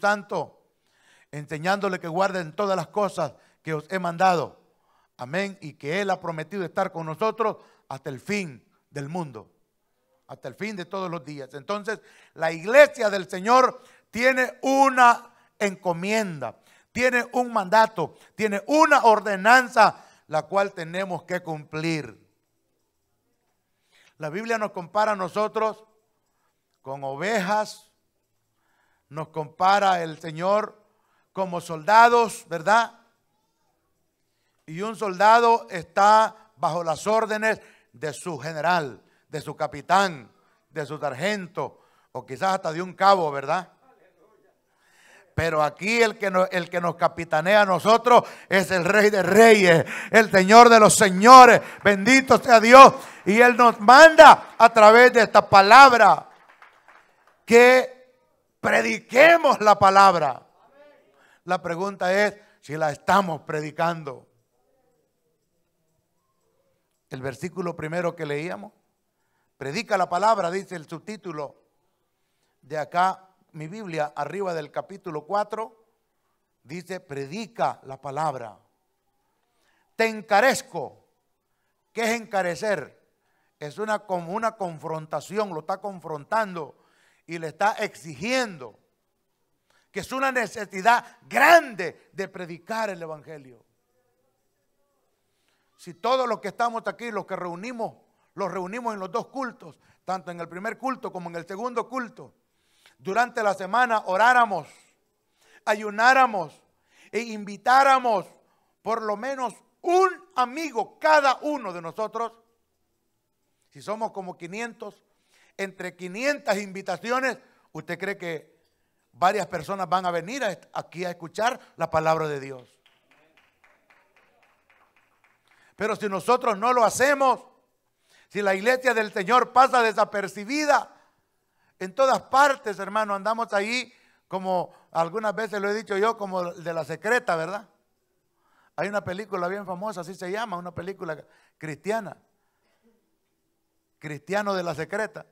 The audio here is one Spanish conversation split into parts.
Santo, enseñándole que guarden todas las cosas que os he mandado. Amén. Y que Él ha prometido estar con nosotros hasta el fin del mundo, hasta el fin de todos los días. Entonces, la iglesia del Señor tiene una encomienda, tiene un mandato, tiene una ordenanza, la cual tenemos que cumplir. La Biblia nos compara a nosotros con ovejas nos compara el Señor como soldados, ¿verdad? Y un soldado está bajo las órdenes de su general, de su capitán, de su sargento, o quizás hasta de un cabo, ¿verdad? Pero aquí el que, nos, el que nos capitanea a nosotros es el rey de reyes, el señor de los señores, bendito sea Dios. Y Él nos manda a través de esta palabra que prediquemos la palabra. La pregunta es si la estamos predicando. El versículo primero que leíamos, predica la palabra, dice el subtítulo de acá, mi Biblia, arriba del capítulo 4, dice, predica la palabra. Te encarezco. ¿Qué es encarecer? Es una, como una confrontación, lo está confrontando y le está exigiendo que es una necesidad grande de predicar el Evangelio. Si todos los que estamos aquí, los que reunimos, los reunimos en los dos cultos, tanto en el primer culto como en el segundo culto, durante la semana oráramos, ayunáramos e invitáramos por lo menos un amigo cada uno de nosotros, si somos como 500, entre 500 invitaciones, ¿usted cree que varias personas van a venir aquí a escuchar la palabra de Dios? Pero si nosotros no lo hacemos, si la iglesia del Señor pasa desapercibida, en todas partes, hermano, andamos ahí como algunas veces lo he dicho yo, como de la secreta, ¿verdad? Hay una película bien famosa, así se llama, una película cristiana. Cristiano de la secreta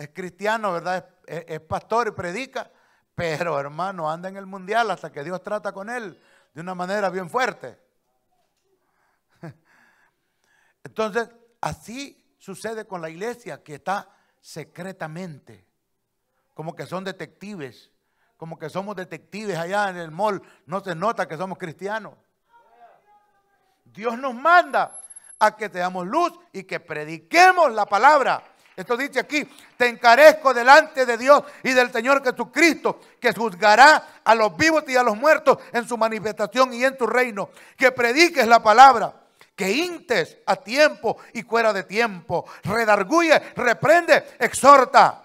es cristiano, ¿verdad? Es, pastor y predica, pero hermano, anda en el mundial hasta que Dios trata con él de una manera bien fuerte. Entonces, así sucede con la iglesia que está secretamente, como que son detectives, como que somos detectives allá en el mall, no se nota que somos cristianos. Dios nos manda a que damos luz y que prediquemos la palabra. Esto dice aquí, te encarezco delante de Dios y del Señor Jesucristo, que juzgará a los vivos y a los muertos en su manifestación y en tu reino, que prediques la palabra. Que intes a tiempo y fuera de tiempo. Redarguye, reprende, exhorta.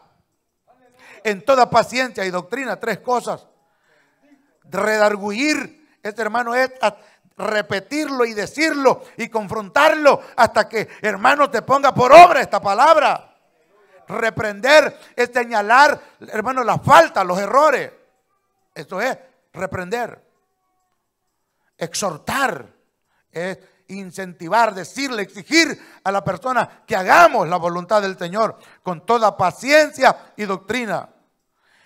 En toda paciencia y doctrina, tres cosas. Redarguir, este hermano es repetirlo y decirlo y confrontarlo hasta que, hermano, te ponga por obra esta palabra reprender es señalar, hermano, la falta, los errores. Esto es reprender. Exhortar es incentivar, decirle, exigir a la persona que hagamos la voluntad del Señor con toda paciencia y doctrina.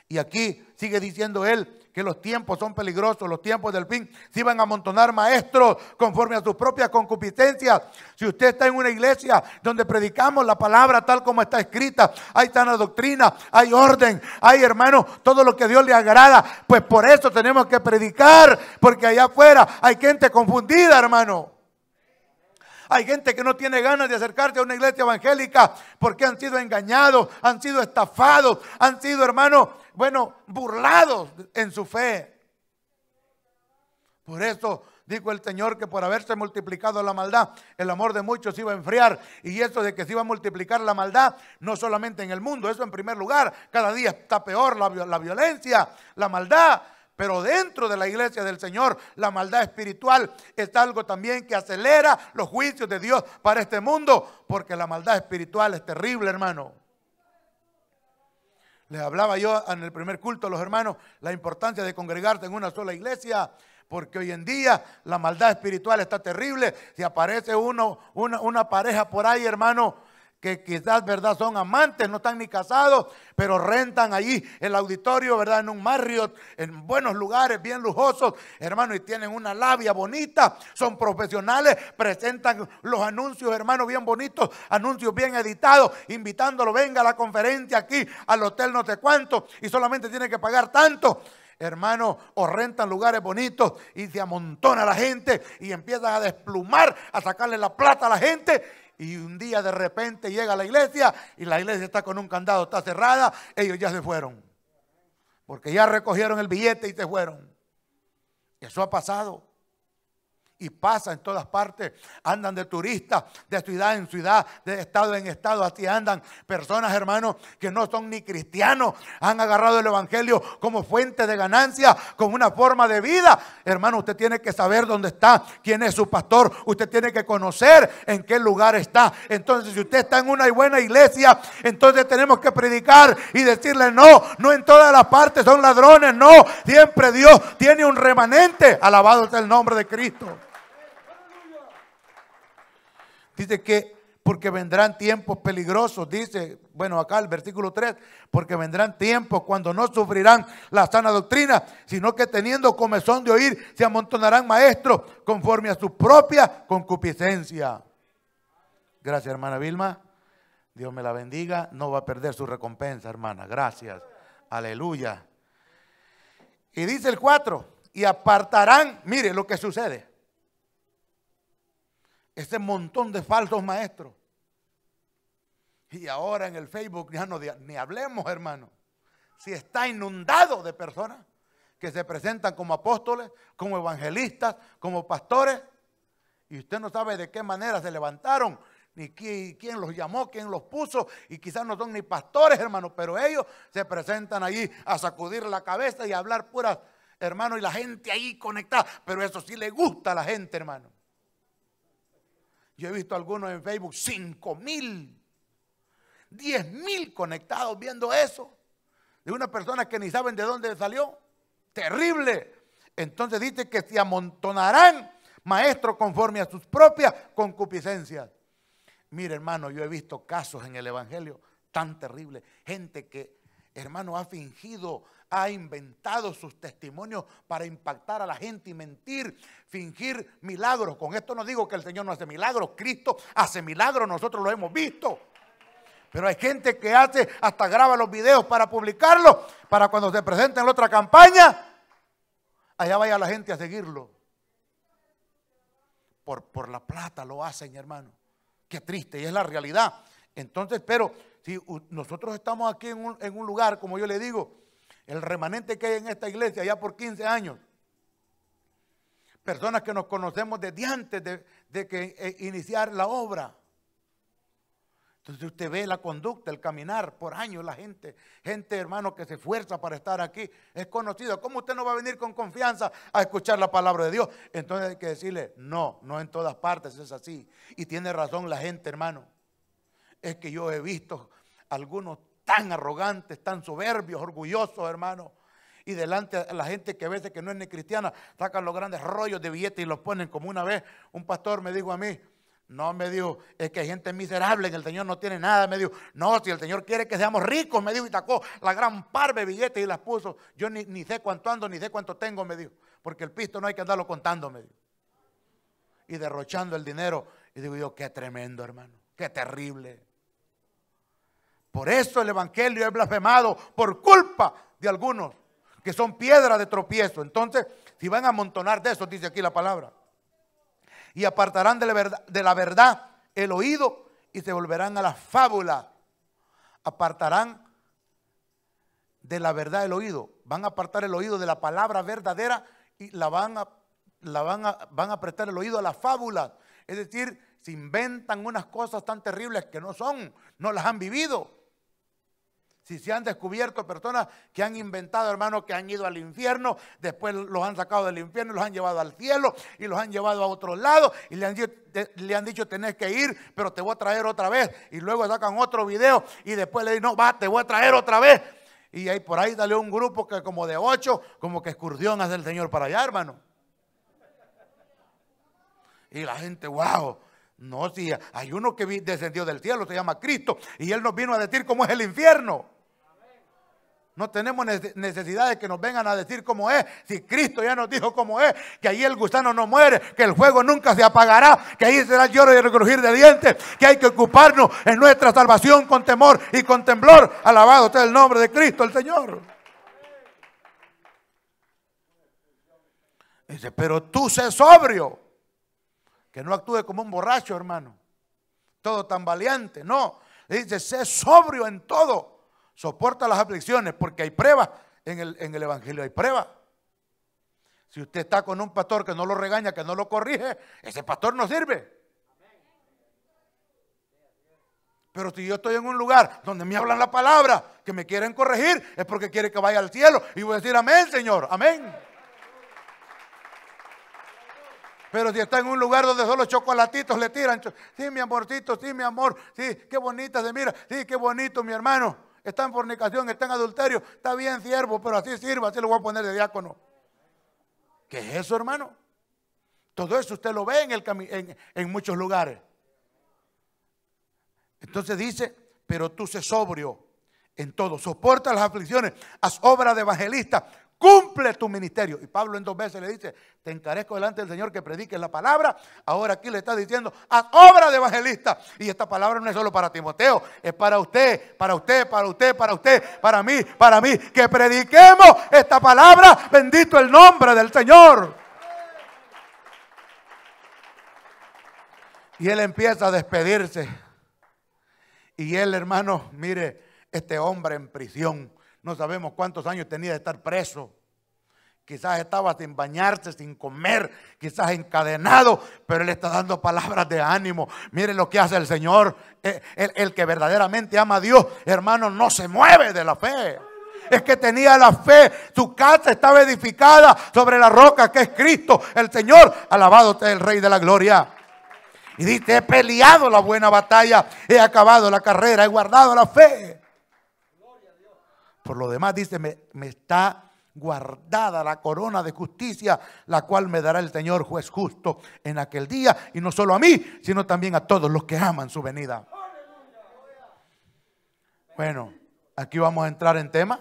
Y aquí sigue diciendo él, que los tiempos son peligrosos, los tiempos del fin. Se iban a amontonar maestros conforme a sus propias concupiscencias. Si usted está en una iglesia donde predicamos la palabra tal como está escrita, hay sana doctrina, hay orden, hay hermano, todo lo que Dios le agrada, pues por eso tenemos que predicar, porque allá afuera hay gente confundida, hermano. Hay gente que no tiene ganas de acercarse a una iglesia evangélica porque han sido engañados, han sido estafados, han sido, hermano, bueno, burlados en su fe. Por eso dijo el Señor que por haberse multiplicado la maldad, el amor de muchos iba a enfriar. Y eso de que se iba a multiplicar la maldad, no solamente en el mundo, eso en primer lugar, cada día está peor la, la violencia, la maldad. Pero dentro de la iglesia del Señor, la maldad espiritual es algo también que acelera los juicios de Dios para este mundo, porque la maldad espiritual es terrible, hermano. Les hablaba yo en el primer culto a los hermanos la importancia de congregarse en una sola iglesia, porque hoy en día la maldad espiritual está terrible. Si aparece uno, una, una pareja por ahí, hermano, que quizás, ¿verdad? Son amantes, no están ni casados, pero rentan allí el auditorio, ¿verdad? En un Marriott, en buenos lugares, bien lujosos, hermano, y tienen una labia bonita, son profesionales, presentan los anuncios, hermano, bien bonitos, anuncios bien editados, invitándolo, venga a la conferencia aquí, al hotel no sé cuánto, y solamente tiene que pagar tanto hermano, o rentan lugares bonitos y se amontona la gente y empiezan a desplumar, a sacarle la plata a la gente y un día de repente llega a la iglesia y la iglesia está con un candado, está cerrada, ellos ya se fueron. Porque ya recogieron el billete y se fueron. Eso ha pasado y pasa en todas partes. Andan de turistas, de ciudad en ciudad, de estado en estado. Así andan personas, hermanos, que no son ni cristianos. Han agarrado el Evangelio como fuente de ganancia, como una forma de vida. Hermano, usted tiene que saber dónde está, quién es su pastor. Usted tiene que conocer en qué lugar está. Entonces, si usted está en una buena iglesia, entonces tenemos que predicar y decirle no, no en todas las partes son ladrones, no. Siempre Dios tiene un remanente. Alabado sea el nombre de Cristo. Dice que porque vendrán tiempos peligrosos, dice, bueno, acá el versículo 3, porque vendrán tiempos cuando no sufrirán la sana doctrina, sino que teniendo comezón de oír, se amontonarán maestros conforme a su propia concupiscencia. Gracias, hermana Vilma. Dios me la bendiga. No va a perder su recompensa, hermana. Gracias. Aleluya. Y dice el 4, y apartarán, mire lo que sucede. Ese montón de falsos maestros. Y ahora en el Facebook ya no ni hablemos, hermano. Si está inundado de personas que se presentan como apóstoles, como evangelistas, como pastores, y usted no sabe de qué manera se levantaron, ni quién, los llamó, quién los puso, y quizás no son ni pastores, hermano, pero ellos se presentan allí a sacudir la cabeza y a hablar puras, hermano, y la gente ahí conectada, pero eso sí le gusta a la gente, hermano. Yo he visto algunos en Facebook, 5 mil, 10 mil conectados viendo eso. De una persona que ni saben de dónde salió. Terrible. Entonces dice que se amontonarán, maestro, conforme a sus propias concupiscencias. Mire, hermano, yo he visto casos en el Evangelio tan terribles. Gente que, hermano, ha fingido ha inventado sus testimonios para impactar a la gente y mentir, fingir milagros. Con esto no digo que el Señor no hace milagros, Cristo hace milagros, nosotros lo hemos visto. Pero hay gente que hace, hasta graba los videos para publicarlos, para cuando se presenten en la otra campaña, allá vaya la gente a seguirlo. Por, por la plata lo hacen, hermano. Qué triste, y es la realidad. Entonces, pero si nosotros estamos aquí en un lugar, como yo le digo, el remanente que hay en esta iglesia ya por 15 años. Personas que nos conocemos desde antes de, que eh, iniciar la obra. Entonces usted ve la conducta, el caminar por años, la gente, gente hermano que se esfuerza para estar aquí, es conocido. ¿Cómo usted no va a venir con confianza a escuchar la palabra de Dios? Entonces hay que decirle, no, no en todas partes es así. Y tiene razón la gente, hermano. Es que yo he visto algunos tan arrogantes, tan soberbios, orgullosos, hermano. Y delante a la gente que a veces que no es ni cristiana, sacan los grandes rollos de billetes y los ponen. Como una vez un pastor me dijo a mí, no, me dijo, es que hay gente miserable, en el Señor no tiene nada. Me dijo, no, si el Señor quiere que seamos ricos, me dijo, y sacó la gran par de billetes y las puso. Yo ni, ni sé cuánto ando, ni sé cuánto tengo, me dijo, porque el pisto no hay que andarlo contando, me dijo. Y derrochando el dinero. Y digo yo, qué tremendo, hermano, qué terrible. Por eso el Evangelio es blasfemado por culpa de algunos que son piedra de tropiezo. Entonces, si van a amontonar de eso, dice aquí la palabra, y apartarán de la verdad, el oído y se volverán a la fábula. Apartarán de la verdad el oído. Van a apartar el oído de la palabra verdadera y la van a, van van a prestar el oído a las fábulas. Es decir, se inventan unas cosas tan terribles que no son, no las han vivido. Si se han descubierto personas que han inventado, hermano, que han ido al infierno, después los han sacado del infierno, los han llevado al cielo y los han llevado a otro lado y le han, le han dicho, tenés que ir, pero te voy a traer otra vez. Y luego sacan otro video y después le dicen, no, va, te voy a traer otra vez. Y ahí por ahí dale un grupo que como de ocho, como que excursión hace el Señor para allá, hermano. Y la gente, wow. No, si hay uno que descendió del cielo, se llama Cristo, y Él nos vino a decir cómo es el infierno. No tenemos necesidad de que nos vengan a decir cómo es. Si Cristo ya nos dijo cómo es, que ahí el gusano no muere, que el fuego nunca se apagará, que ahí será el lloro y el de dientes, que hay que ocuparnos en nuestra salvación con temor y con temblor. Alabado sea el nombre de Cristo, el Señor. Dice, pero tú sé sobrio, que no actúe como un borracho, hermano. Todo tan valiente, no. Dice, sé sobrio en todo Soporta las aflicciones porque hay pruebas en el, en el Evangelio, hay pruebas. Si usted está con un pastor que no lo regaña, que no lo corrige, ese pastor no sirve. Pero si yo estoy en un lugar donde me hablan la palabra, que me quieren corregir, es porque quiere que vaya al cielo. Y voy a decir amén, Señor, amén. Pero si está en un lugar donde solo chocolatitos le tiran, sí, mi amorcito, sí, mi amor, sí, qué bonita se mira, sí, qué bonito, mi hermano está en fornicación, está en adulterio. Está bien, siervo, pero así sirva, así lo voy a poner de diácono. ¿Qué es eso, hermano? Todo eso usted lo ve en, el en muchos lugares. Entonces dice, pero tú se sobrio en todo, soporta las aflicciones, haz obra de evangelista, cumple tu ministerio. Y Pablo en dos veces le dice, te encarezco delante del Señor que prediques la palabra. Ahora aquí le está diciendo, a obra de evangelista. Y esta palabra no es solo para Timoteo, es para usted, para usted, para usted, para usted, para mí, para mí. Que prediquemos esta palabra, bendito el nombre del Señor. Y él empieza a despedirse. Y él, hermano, mire, este hombre en prisión no sabemos cuántos años tenía de estar preso. Quizás estaba sin bañarse, sin comer, quizás encadenado, pero él está dando palabras de ánimo. Mire lo que hace el Señor. Eh, el, que verdaderamente ama a Dios, hermano, no se mueve de la fe. Es que tenía la fe. Su casa estaba edificada sobre la roca que es Cristo, el Señor. Alabado sea el Rey de la Gloria. Y dice, he peleado la buena batalla, he acabado la carrera, he guardado la fe. Por lo demás, dice, me, está guardada la corona de justicia, la cual me dará el Señor juez justo en aquel día, y no solo a mí, sino también a todos los que aman su venida. Bueno, aquí vamos a entrar en tema.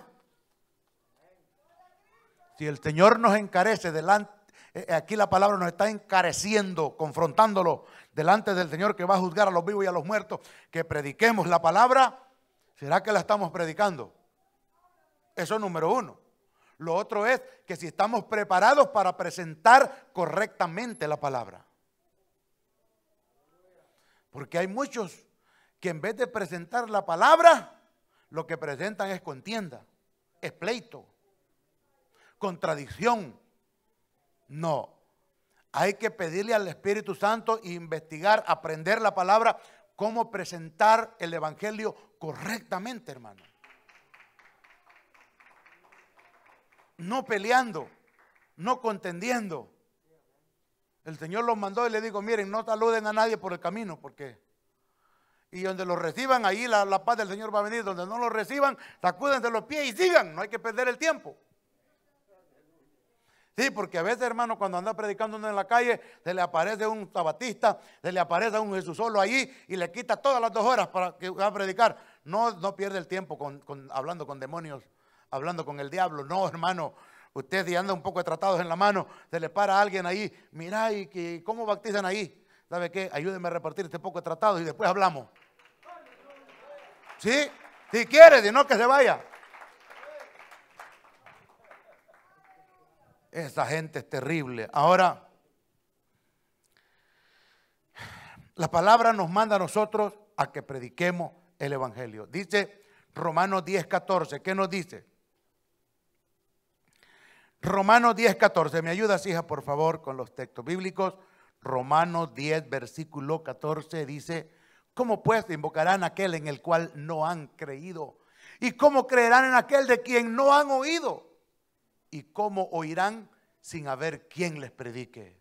Si el Señor nos encarece delante, eh, eh, aquí la palabra nos está encareciendo, confrontándolo delante del Señor que va a juzgar a los vivos y a los muertos, que prediquemos la palabra, ¿será que la estamos predicando? Eso es número uno. Lo otro es que si estamos preparados para presentar correctamente la palabra. Porque hay muchos que en vez de presentar la palabra, lo que presentan es contienda, es pleito, contradicción. No, hay que pedirle al Espíritu Santo e investigar, aprender la palabra, cómo presentar el Evangelio correctamente, hermano. no peleando, no contendiendo. El Señor los mandó y le dijo, miren, no saluden a nadie por el camino, porque... Y donde los reciban, ahí la, paz del Señor va a venir. Donde no los reciban, de los pies y sigan. No hay que perder el tiempo. Sí, porque a veces, hermano, cuando anda predicando en la calle, se le aparece un sabatista, se le aparece un Jesús solo allí y le quita todas las dos horas para que va a predicar. No, no pierde el tiempo con, hablando con demonios hablando con el diablo. No, hermano, usted anda un poco de tratados en la mano, se le para a alguien ahí, mira ¿y que, cómo bautizan ahí? ¿Sabe qué? ayúdenme a repartir este poco de tratados y después hablamos. ¿Sí? Si quiere, si no, que se vaya. Esa gente es terrible. Ahora, la palabra nos manda a nosotros a que prediquemos el Evangelio. Dice Romanos 10, 14. ¿Qué nos dice? Romanos 10, 14. ¿Me ayudas, hija, por favor, con los textos bíblicos? Romanos 10, versículo 14 dice, ¿cómo pues invocarán aquel en el cual no han creído? ¿Y cómo creerán en aquel de quien no han oído? ¿Y cómo oirán sin haber quien les predique?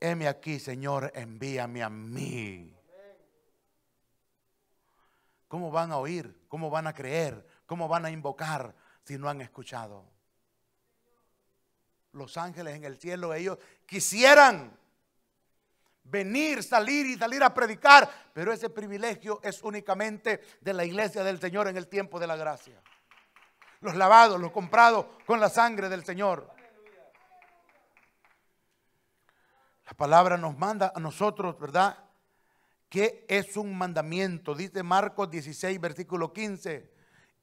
Heme aquí, Señor, envíame a mí. ¿Cómo van a oír? ¿Cómo van a creer? ¿Cómo van a invocar? si no han escuchado. Los ángeles en el cielo, ellos quisieran venir, salir y salir a predicar, pero ese privilegio es únicamente de la iglesia del Señor en el tiempo de la gracia. Los lavados, los comprados con la sangre del Señor. La palabra nos manda a nosotros, ¿verdad? Que es un mandamiento, dice Marcos 16, versículo 15.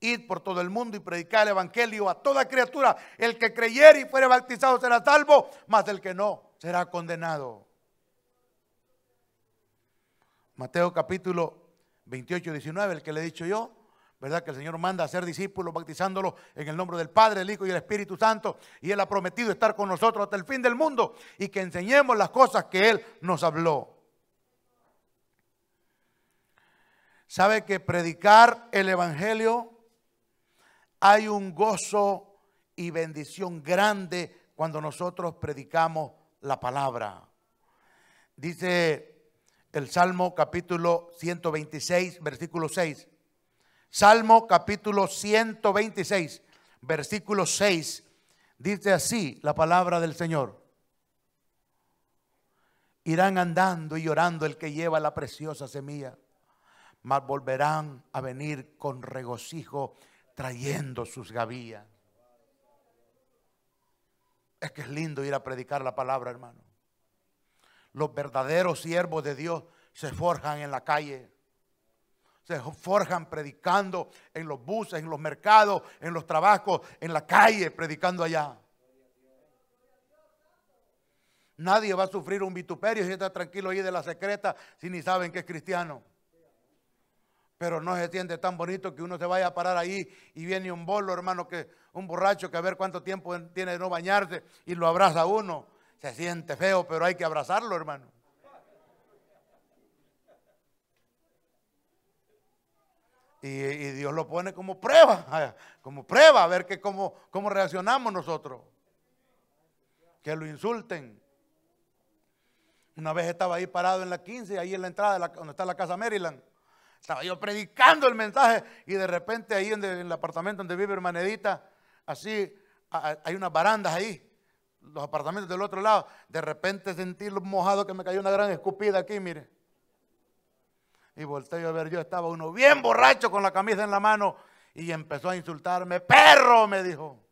Id por todo el mundo y predicar el Evangelio a toda criatura. El que creyere y fuere bautizado será salvo, mas el que no será condenado. Mateo capítulo 28, 19, el que le he dicho yo, ¿verdad? Que el Señor manda a ser discípulos, bautizándolos en el nombre del Padre, del Hijo y del Espíritu Santo. Y Él ha prometido estar con nosotros hasta el fin del mundo y que enseñemos las cosas que Él nos habló. ¿Sabe que predicar el Evangelio hay un gozo y bendición grande cuando nosotros predicamos la palabra. Dice el Salmo capítulo 126, versículo 6. Salmo capítulo 126, versículo 6. Dice así la palabra del Señor. Irán andando y llorando el que lleva la preciosa semilla, mas volverán a venir con regocijo trayendo sus gavillas. Es que es lindo ir a predicar la palabra, hermano. Los verdaderos siervos de Dios se forjan en la calle. Se forjan predicando en los buses, en los mercados, en los trabajos, en la calle, predicando allá. Nadie va a sufrir un vituperio si está tranquilo ahí de la secreta si ni saben que es cristiano. Pero no se siente tan bonito que uno se vaya a parar ahí y viene un bolo, hermano, que un borracho que a ver cuánto tiempo tiene de no bañarse y lo abraza uno. Se siente feo, pero hay que abrazarlo, hermano. Y, Dios lo pone como prueba, como prueba, a ver que cómo, cómo reaccionamos nosotros. Que lo insulten. Una vez estaba ahí parado en la 15, ahí en la entrada la, donde está la casa Maryland. Estaba yo predicando el mensaje y de repente ahí en, el apartamento donde vive hermanedita, así hay unas barandas ahí, los apartamentos del otro lado. De repente sentí lo mojado que me cayó una gran escupida aquí, mire. Y volteé a ver, yo estaba uno bien borracho con la camisa en la mano y empezó a insultarme. ¡Perro! me dijo.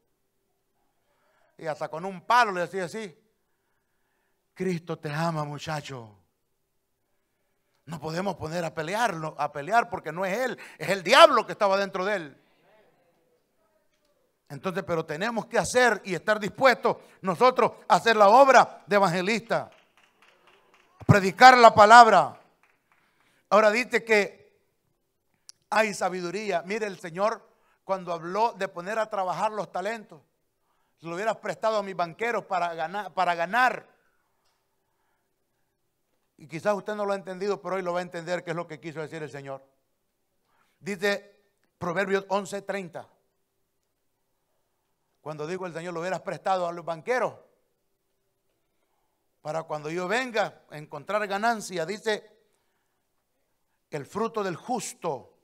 Y hasta con un palo le decía así. Cristo te ama, muchacho. No podemos poner a pelearlo, a pelear porque no es él, es el diablo que estaba dentro de él. Entonces, pero tenemos que hacer y estar dispuestos nosotros a hacer la obra de evangelista, predicar la palabra. Ahora dice que hay sabiduría. Mire, el Señor cuando habló de poner a trabajar los talentos, lo hubieras prestado a mis banqueros para ganar, para ganar y quizás usted no lo ha entendido, pero hoy lo va a entender qué es lo que quiso decir el Señor. Dice Proverbios 11:30. Cuando digo el Señor, lo hubieras prestado a los banqueros para cuando yo venga a encontrar ganancia. Dice, el fruto del justo,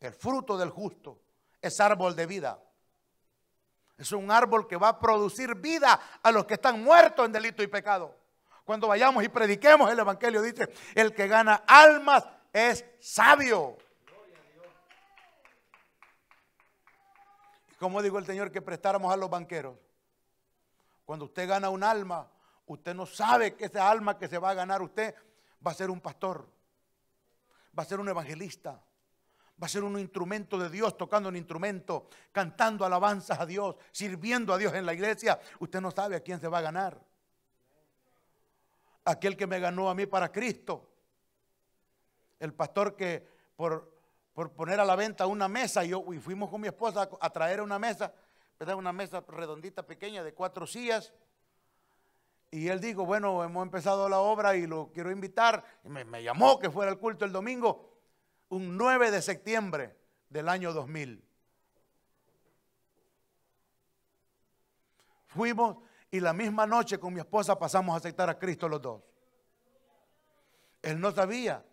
el fruto del justo es árbol de vida. Es un árbol que va a producir vida a los que están muertos en delito y pecado. Cuando vayamos y prediquemos el Evangelio, dice, el que gana almas es sabio. Como dijo el Señor que prestáramos a los banqueros? Cuando usted gana un alma, usted no sabe que esa alma que se va a ganar usted va a ser un pastor, va a ser un evangelista, va a ser un instrumento de Dios, tocando un instrumento, cantando alabanzas a Dios, sirviendo a Dios en la iglesia. Usted no sabe a quién se va a ganar aquel que me ganó a mí para Cristo. El pastor que por, poner a la venta una mesa, yo, y fuimos con mi esposa a, traer una mesa, una mesa redondita pequeña de cuatro sillas. Y él dijo, bueno, hemos empezado la obra y lo quiero invitar. Y me, me llamó que fuera al culto el domingo, un 9 de septiembre del año 2000. Fuimos, y la misma noche con mi esposa pasamos a aceptar a Cristo los dos. Él no sabía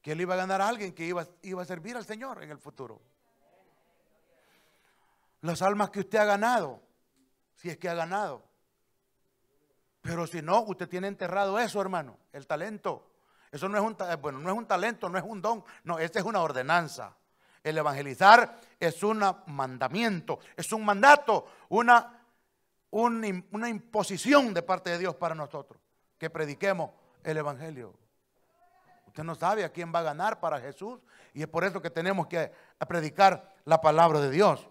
que él iba a ganar a alguien que iba, iba a servir al Señor en el futuro. Las almas que usted ha ganado, si es que ha ganado. Pero si no, usted tiene enterrado eso, hermano, el talento. Eso no es un, eh, bueno, no es un talento, no es un don, no, esta es una ordenanza. El evangelizar es un mandamiento, es un mandato, una una imposición de parte de Dios para nosotros, que prediquemos el Evangelio. Usted no sabe a quién va a ganar para Jesús y es por eso que tenemos que predicar la palabra de Dios.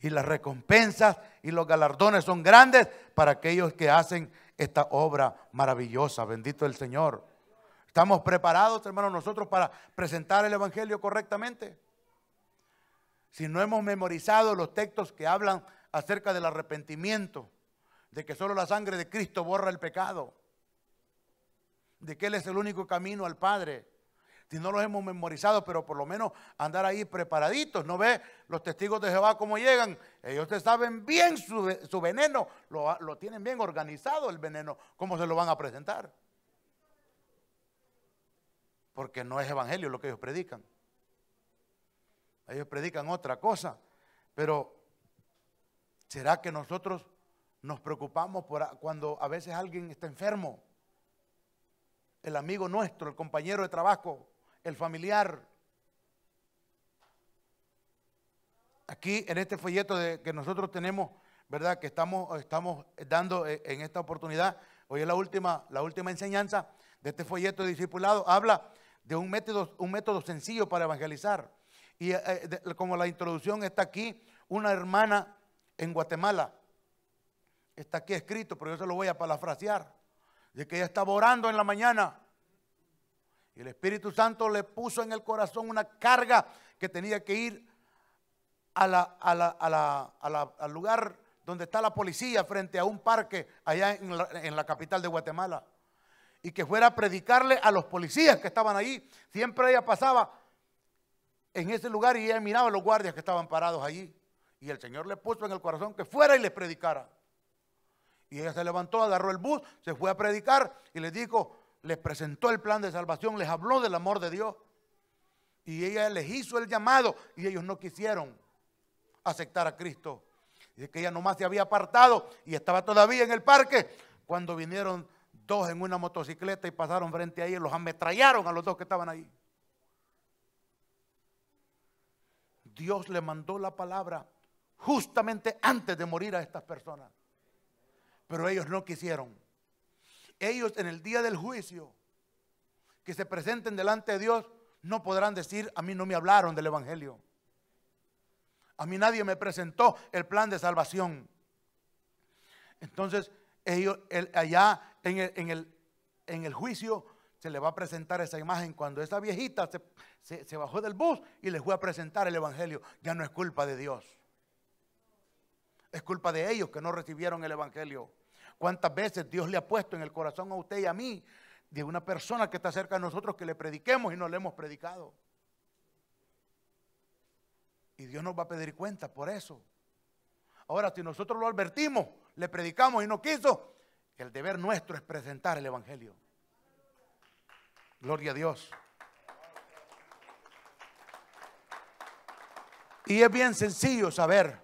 Y las recompensas y los galardones son grandes para aquellos que hacen esta obra maravillosa. Bendito el Señor. ¿Estamos preparados, hermanos, nosotros para presentar el Evangelio correctamente? Si no hemos memorizado los textos que hablan acerca del arrepentimiento, de que solo la sangre de Cristo borra el pecado, de que Él es el único camino al Padre. Si no los hemos memorizado, pero por lo menos andar ahí preparaditos. ¿No ve los testigos de Jehová cómo llegan? Ellos te saben bien su, veneno, lo, lo tienen bien organizado el veneno, cómo se lo van a presentar. Porque no es evangelio lo que ellos predican. Ellos predican otra cosa, pero ¿Será que nosotros nos preocupamos por cuando a veces alguien está enfermo? El amigo nuestro, el compañero de trabajo, el familiar. Aquí en este folleto de, que nosotros tenemos, ¿verdad? Que estamos, estamos dando eh, en esta oportunidad. Hoy es la última, la última enseñanza de este folleto de discipulado. Habla de un método, un método sencillo para evangelizar. Y eh, eh, como la introducción está aquí, una hermana en Guatemala. Está aquí escrito, pero yo se lo voy a parafrasear. De que ella estaba orando en la mañana. Y el Espíritu Santo le puso en el corazón una carga que tenía que ir al lugar donde está la policía frente a un parque allá en la, en la capital de Guatemala. Y que fuera a predicarle a los policías que estaban allí. Siempre ella pasaba en ese lugar y ella miraba a los guardias que estaban parados allí. Y el Señor le puso en el corazón que fuera y les predicara. Y ella se levantó, agarró el bus, se fue a predicar y les dijo, les presentó el plan de salvación, les habló del amor de Dios. Y ella les hizo el llamado y ellos no quisieron aceptar a Cristo. Dice que ella nomás se había apartado y estaba todavía en el parque cuando vinieron dos en una motocicleta y pasaron frente a ella y los ametrallaron a los dos que estaban ahí. Dios le mandó la palabra justamente antes de morir a estas personas. Pero ellos no quisieron. Ellos en el día del juicio, que se presenten delante de Dios, no podrán decir, a mí no me hablaron del Evangelio. A mí nadie me presentó el plan de salvación. Entonces, ellos, allá en el, en, el, juicio se le va a presentar esa imagen cuando esa viejita se, se bajó del bus y les fue a presentar el Evangelio. Ya no es culpa de Dios. Es culpa de ellos que no recibieron el Evangelio. ¿Cuántas veces Dios le ha puesto en el corazón a usted y a mí de una persona que está cerca de nosotros que le prediquemos y no le hemos predicado? Y Dios nos va a pedir cuenta por eso. Ahora, si nosotros lo advertimos, le predicamos y no quiso, el deber nuestro es presentar el Evangelio. Gloria a Dios. Y es bien sencillo saber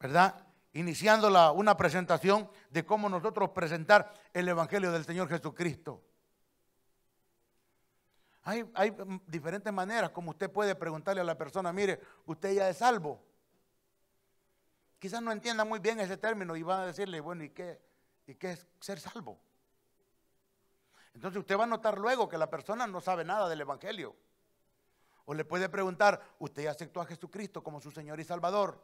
¿verdad? Iniciando una presentación de cómo nosotros presentar el Evangelio del Señor Jesucristo. Hay, diferentes maneras como usted puede preguntarle a la persona, mire, usted ya es salvo. Quizás no entienda muy bien ese término y va a decirle, bueno, ¿y qué, ¿y qué es ser salvo? Entonces usted va a notar luego que la persona no sabe nada del Evangelio. O le puede preguntar, ¿usted ya aceptó a Jesucristo como su Señor y Salvador?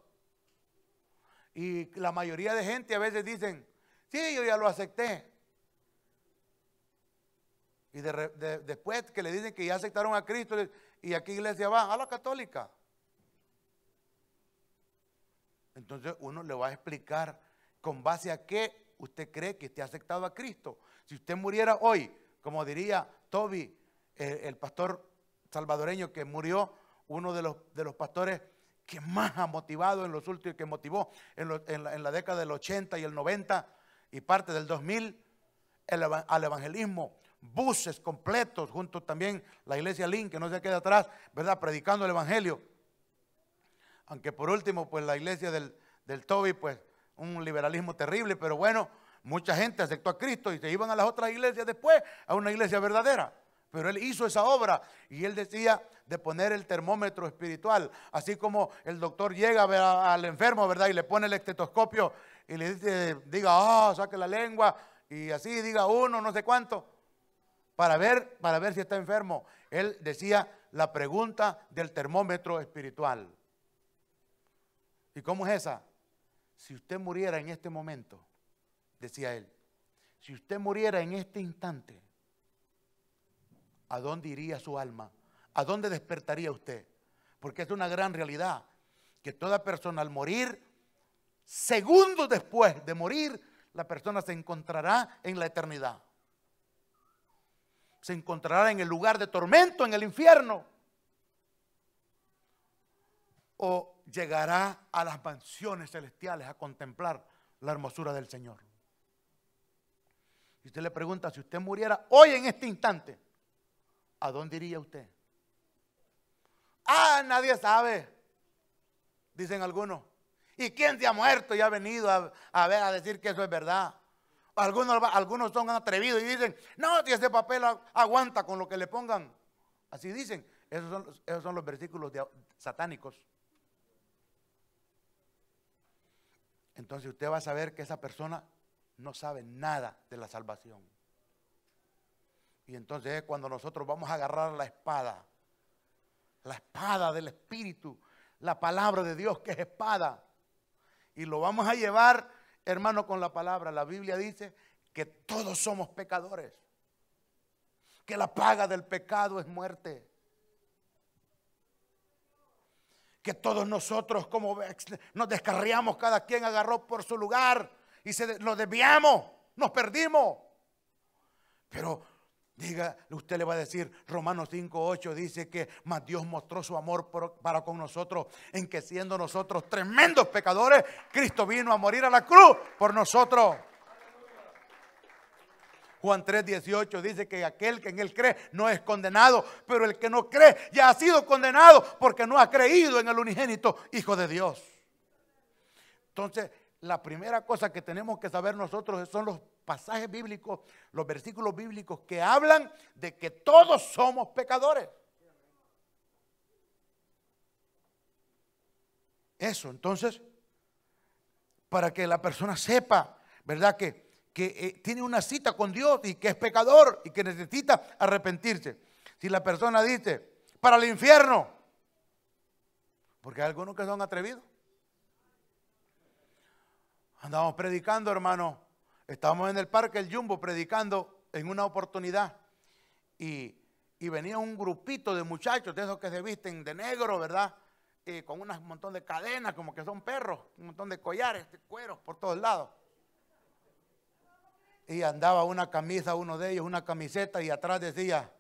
Y la mayoría de gente a veces dicen, sí, yo ya lo acepté. Y después que le dicen que ya aceptaron a Cristo, y qué iglesia va, a la católica. Entonces uno le va a explicar con base a qué usted cree que esté aceptado a Cristo. Si usted muriera hoy, como diría Toby, el, pastor salvadoreño que murió, uno de los, de los pastores que más ha motivado en los últimos, que motivó en, la, década del 80 y el 90 y parte del 2000 al evangelismo. Buses completos, junto también la iglesia Link, que no se queda atrás, ¿verdad? Predicando el evangelio. Aunque por último, pues la iglesia del Toby, pues un liberalismo terrible, pero bueno, mucha gente aceptó a Cristo y se iban a las otras iglesias después, a una iglesia verdadera. Pero él hizo esa obra y él decía de poner el termómetro espiritual, así como el doctor llega al enfermo, ¿verdad? Y le pone el estetoscopio y le dice, diga, ah, oh, saque la lengua y así diga uno, no sé cuánto, para ver, para ver si está enfermo. Él decía la pregunta del termómetro espiritual. ¿Y cómo es esa? Si usted muriera en este momento, decía él, si usted muriera en este instante, ¿a dónde iría su alma? ¿A dónde despertaría usted? Porque es una gran realidad que toda persona al morir, segundos después de morir, la persona se encontrará en la eternidad. Se encontrará en el lugar de tormento, en el infierno. O llegará a las mansiones celestiales a contemplar la hermosura del Señor. Y usted le pregunta, si usted muriera hoy en este instante, ¿a dónde diría usted? Ah, nadie sabe, dicen algunos. ¿Y quién se ha muerto y ha venido a, ver a decir que eso es verdad? Algunos, algunos son atrevidos y dicen, no, ese papel aguanta con lo que le pongan. Así dicen. Esos son, esos son los versículos satánicos. Entonces usted va a saber que esa persona no sabe nada de la salvación. Y entonces es cuando nosotros vamos a agarrar la espada, la espada del Espíritu, la palabra de Dios que es espada. Y lo vamos a llevar, hermano, con la palabra. La Biblia dice que todos somos pecadores, que la paga del pecado es muerte. Que todos nosotros como nos descarriamos, cada quien agarró por su lugar y se, lo desviamos, nos perdimos. Pero Diga, usted le va a decir, Romanos 8, dice que más Dios mostró su amor para con nosotros, en que siendo nosotros tremendos pecadores, Cristo vino a morir a la cruz por nosotros. Juan 3, 18, dice que aquel que en él cree no es condenado, pero el que no cree ya ha sido condenado porque no ha creído en el unigénito Hijo de Dios. Entonces, la primera cosa que tenemos que saber nosotros son los pasajes bíblicos, los versículos bíblicos que hablan de que todos somos pecadores. Eso, entonces, para que la persona sepa, ¿verdad? Que, que eh, tiene una cita con Dios y que es pecador y que necesita arrepentirse. Si la persona dice, para el infierno, porque hay algunos que son atrevidos. Andamos predicando, hermano, Estábamos en el parque El Jumbo predicando en una oportunidad y, venía un grupito de muchachos, de esos que se visten de negro, ¿verdad? Eh, con un montón de cadenas, como que son perros, un montón de collares, de cueros por todos lados. Y andaba una camisa, uno de ellos, una camiseta, y atrás decía,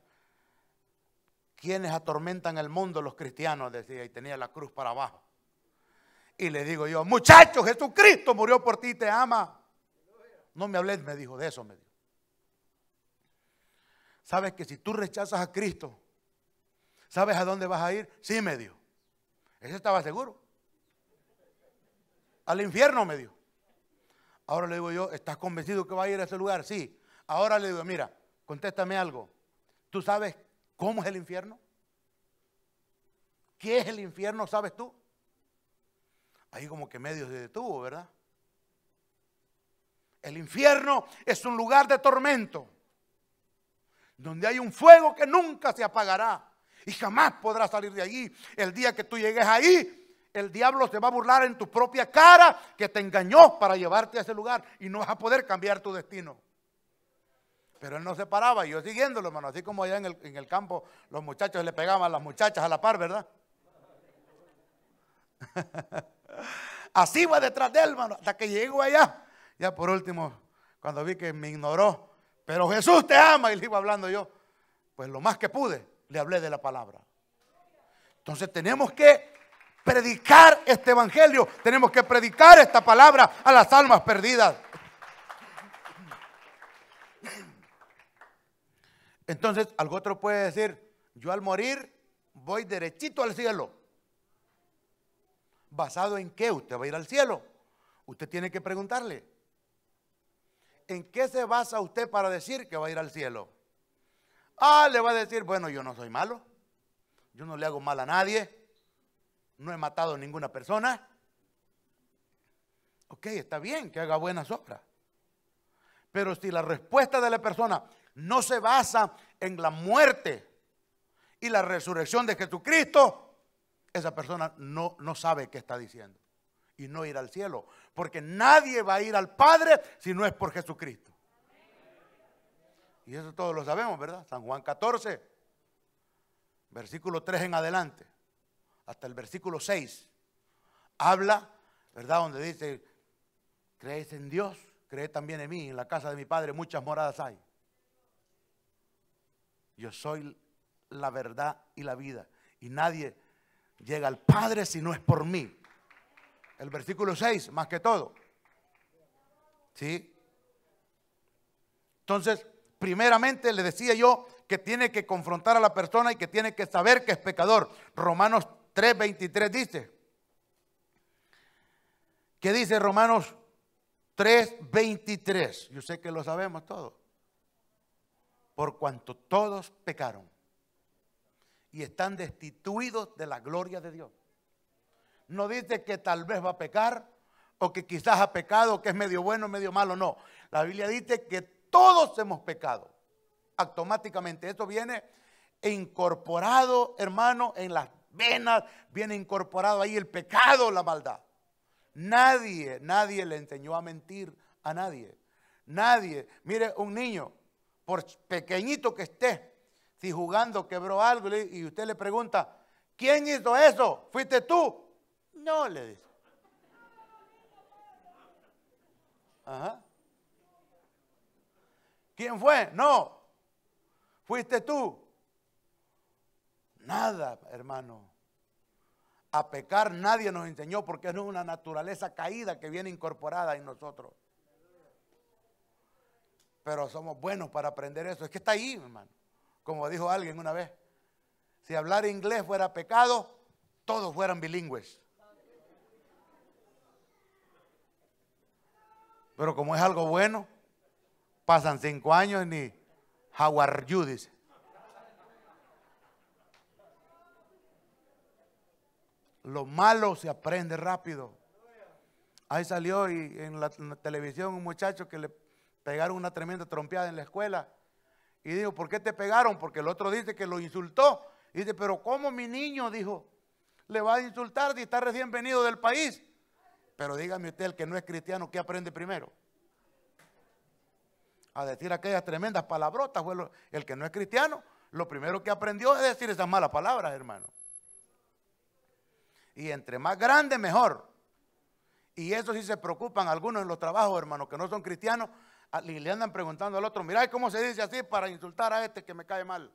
quienes atormentan el mundo? Los cristianos, decía, y tenía la cruz para abajo. Y le digo yo, muchachos, Jesucristo murió por ti, te ama. No me hables, me dijo, de eso me dijo. Sabes que si tú rechazas a Cristo, ¿sabes a dónde vas a ir? Sí, me dijo. Ese estaba seguro. Al infierno me dijo. Ahora le digo yo, ¿estás convencido que va a ir a ese lugar? Sí. Ahora le digo, mira, contéstame algo. ¿Tú sabes cómo es el infierno? ¿Qué es el infierno? ¿Sabes tú? Ahí como que medio se detuvo, ¿verdad? El infierno es un lugar de tormento, donde hay un fuego que nunca se apagará y jamás podrá salir de allí. El día que tú llegues ahí, el diablo se va a burlar en tu propia cara que te engañó para llevarte a ese lugar y no vas a poder cambiar tu destino. Pero él no se paraba, y yo siguiéndolo, hermano, así como allá en el, campo los muchachos le pegaban a las muchachas a la par, ¿verdad? así va detrás de él, hermano, hasta que llegó allá. Ya por último, cuando vi que me ignoró, pero Jesús te ama y le iba hablando yo, pues lo más que pude, le hablé de la palabra. Entonces tenemos que predicar este evangelio, tenemos que predicar esta palabra a las almas perdidas. Entonces, algo otro puede decir, yo al morir voy derechito al cielo. ¿Basado en qué usted va a ir al cielo? Usted tiene que preguntarle, ¿en qué se basa usted para decir que va a ir al cielo? Ah, le va a decir, bueno, yo no soy malo, yo no le hago mal a nadie, no he matado a ninguna persona. Ok, está bien que haga buenas obras. Pero si la respuesta de la persona no se basa en la muerte y la resurrección de Jesucristo, esa persona no, no sabe qué está diciendo y no ir al cielo. Porque nadie va a ir al Padre si no es por Jesucristo. Y eso todos lo sabemos, ¿verdad? San Juan 14, versículo 3 en adelante, hasta el versículo 6, habla, ¿verdad? Donde dice, crees en Dios, creed también en mí, en la casa de mi Padre muchas moradas hay. Yo soy la verdad y la vida. Y nadie llega al Padre si no es por mí. El versículo 6, más que todo. ¿Sí? Entonces, primeramente le decía yo que tiene que confrontar a la persona y que tiene que saber que es pecador. Romanos 3:23 dice. ¿Qué dice Romanos 3:23? Yo sé que lo sabemos todos. Por cuanto todos pecaron y están destituidos de la gloria de Dios no dice que tal vez va a pecar o que quizás ha pecado, que es medio bueno, medio malo, no. La Biblia dice que todos hemos pecado. Automáticamente esto viene incorporado, hermano, en las venas, viene incorporado ahí el pecado, la maldad. Nadie, nadie le enseñó a mentir a nadie. Nadie. Mire, un niño, por pequeñito que esté, si jugando quebró algo y usted le pregunta, ¿quién hizo eso? ¿Fuiste tú? No, le dice. ¿Quién fue? No. ¿Fuiste tú? Nada, hermano. A pecar nadie nos enseñó porque es una naturaleza caída que viene incorporada en nosotros. Pero somos buenos para aprender eso. Es que está ahí, hermano. Como dijo alguien una vez. Si hablar inglés fuera pecado, todos fueran bilingües. Pero como es algo bueno, pasan cinco años y ni how are dice. Lo malo se aprende rápido. Ahí salió y en la, televisión un muchacho que le pegaron una tremenda trompeada en la escuela. Y dijo, ¿por qué te pegaron? Porque el otro dice que lo insultó. Y dice, pero ¿cómo mi niño? Dijo, le va a insultar si está recién venido del país. Pero dígame usted, el que no es cristiano, ¿qué aprende primero? A decir aquellas tremendas palabrotas, el que no es cristiano, lo primero que aprendió es decir esas malas palabras, hermano. Y entre más grande, mejor. Y eso sí se preocupan algunos en los trabajos, hermano, que no son cristianos, y le andan preguntando al otro, mira cómo se dice así para insultar a este que me cae mal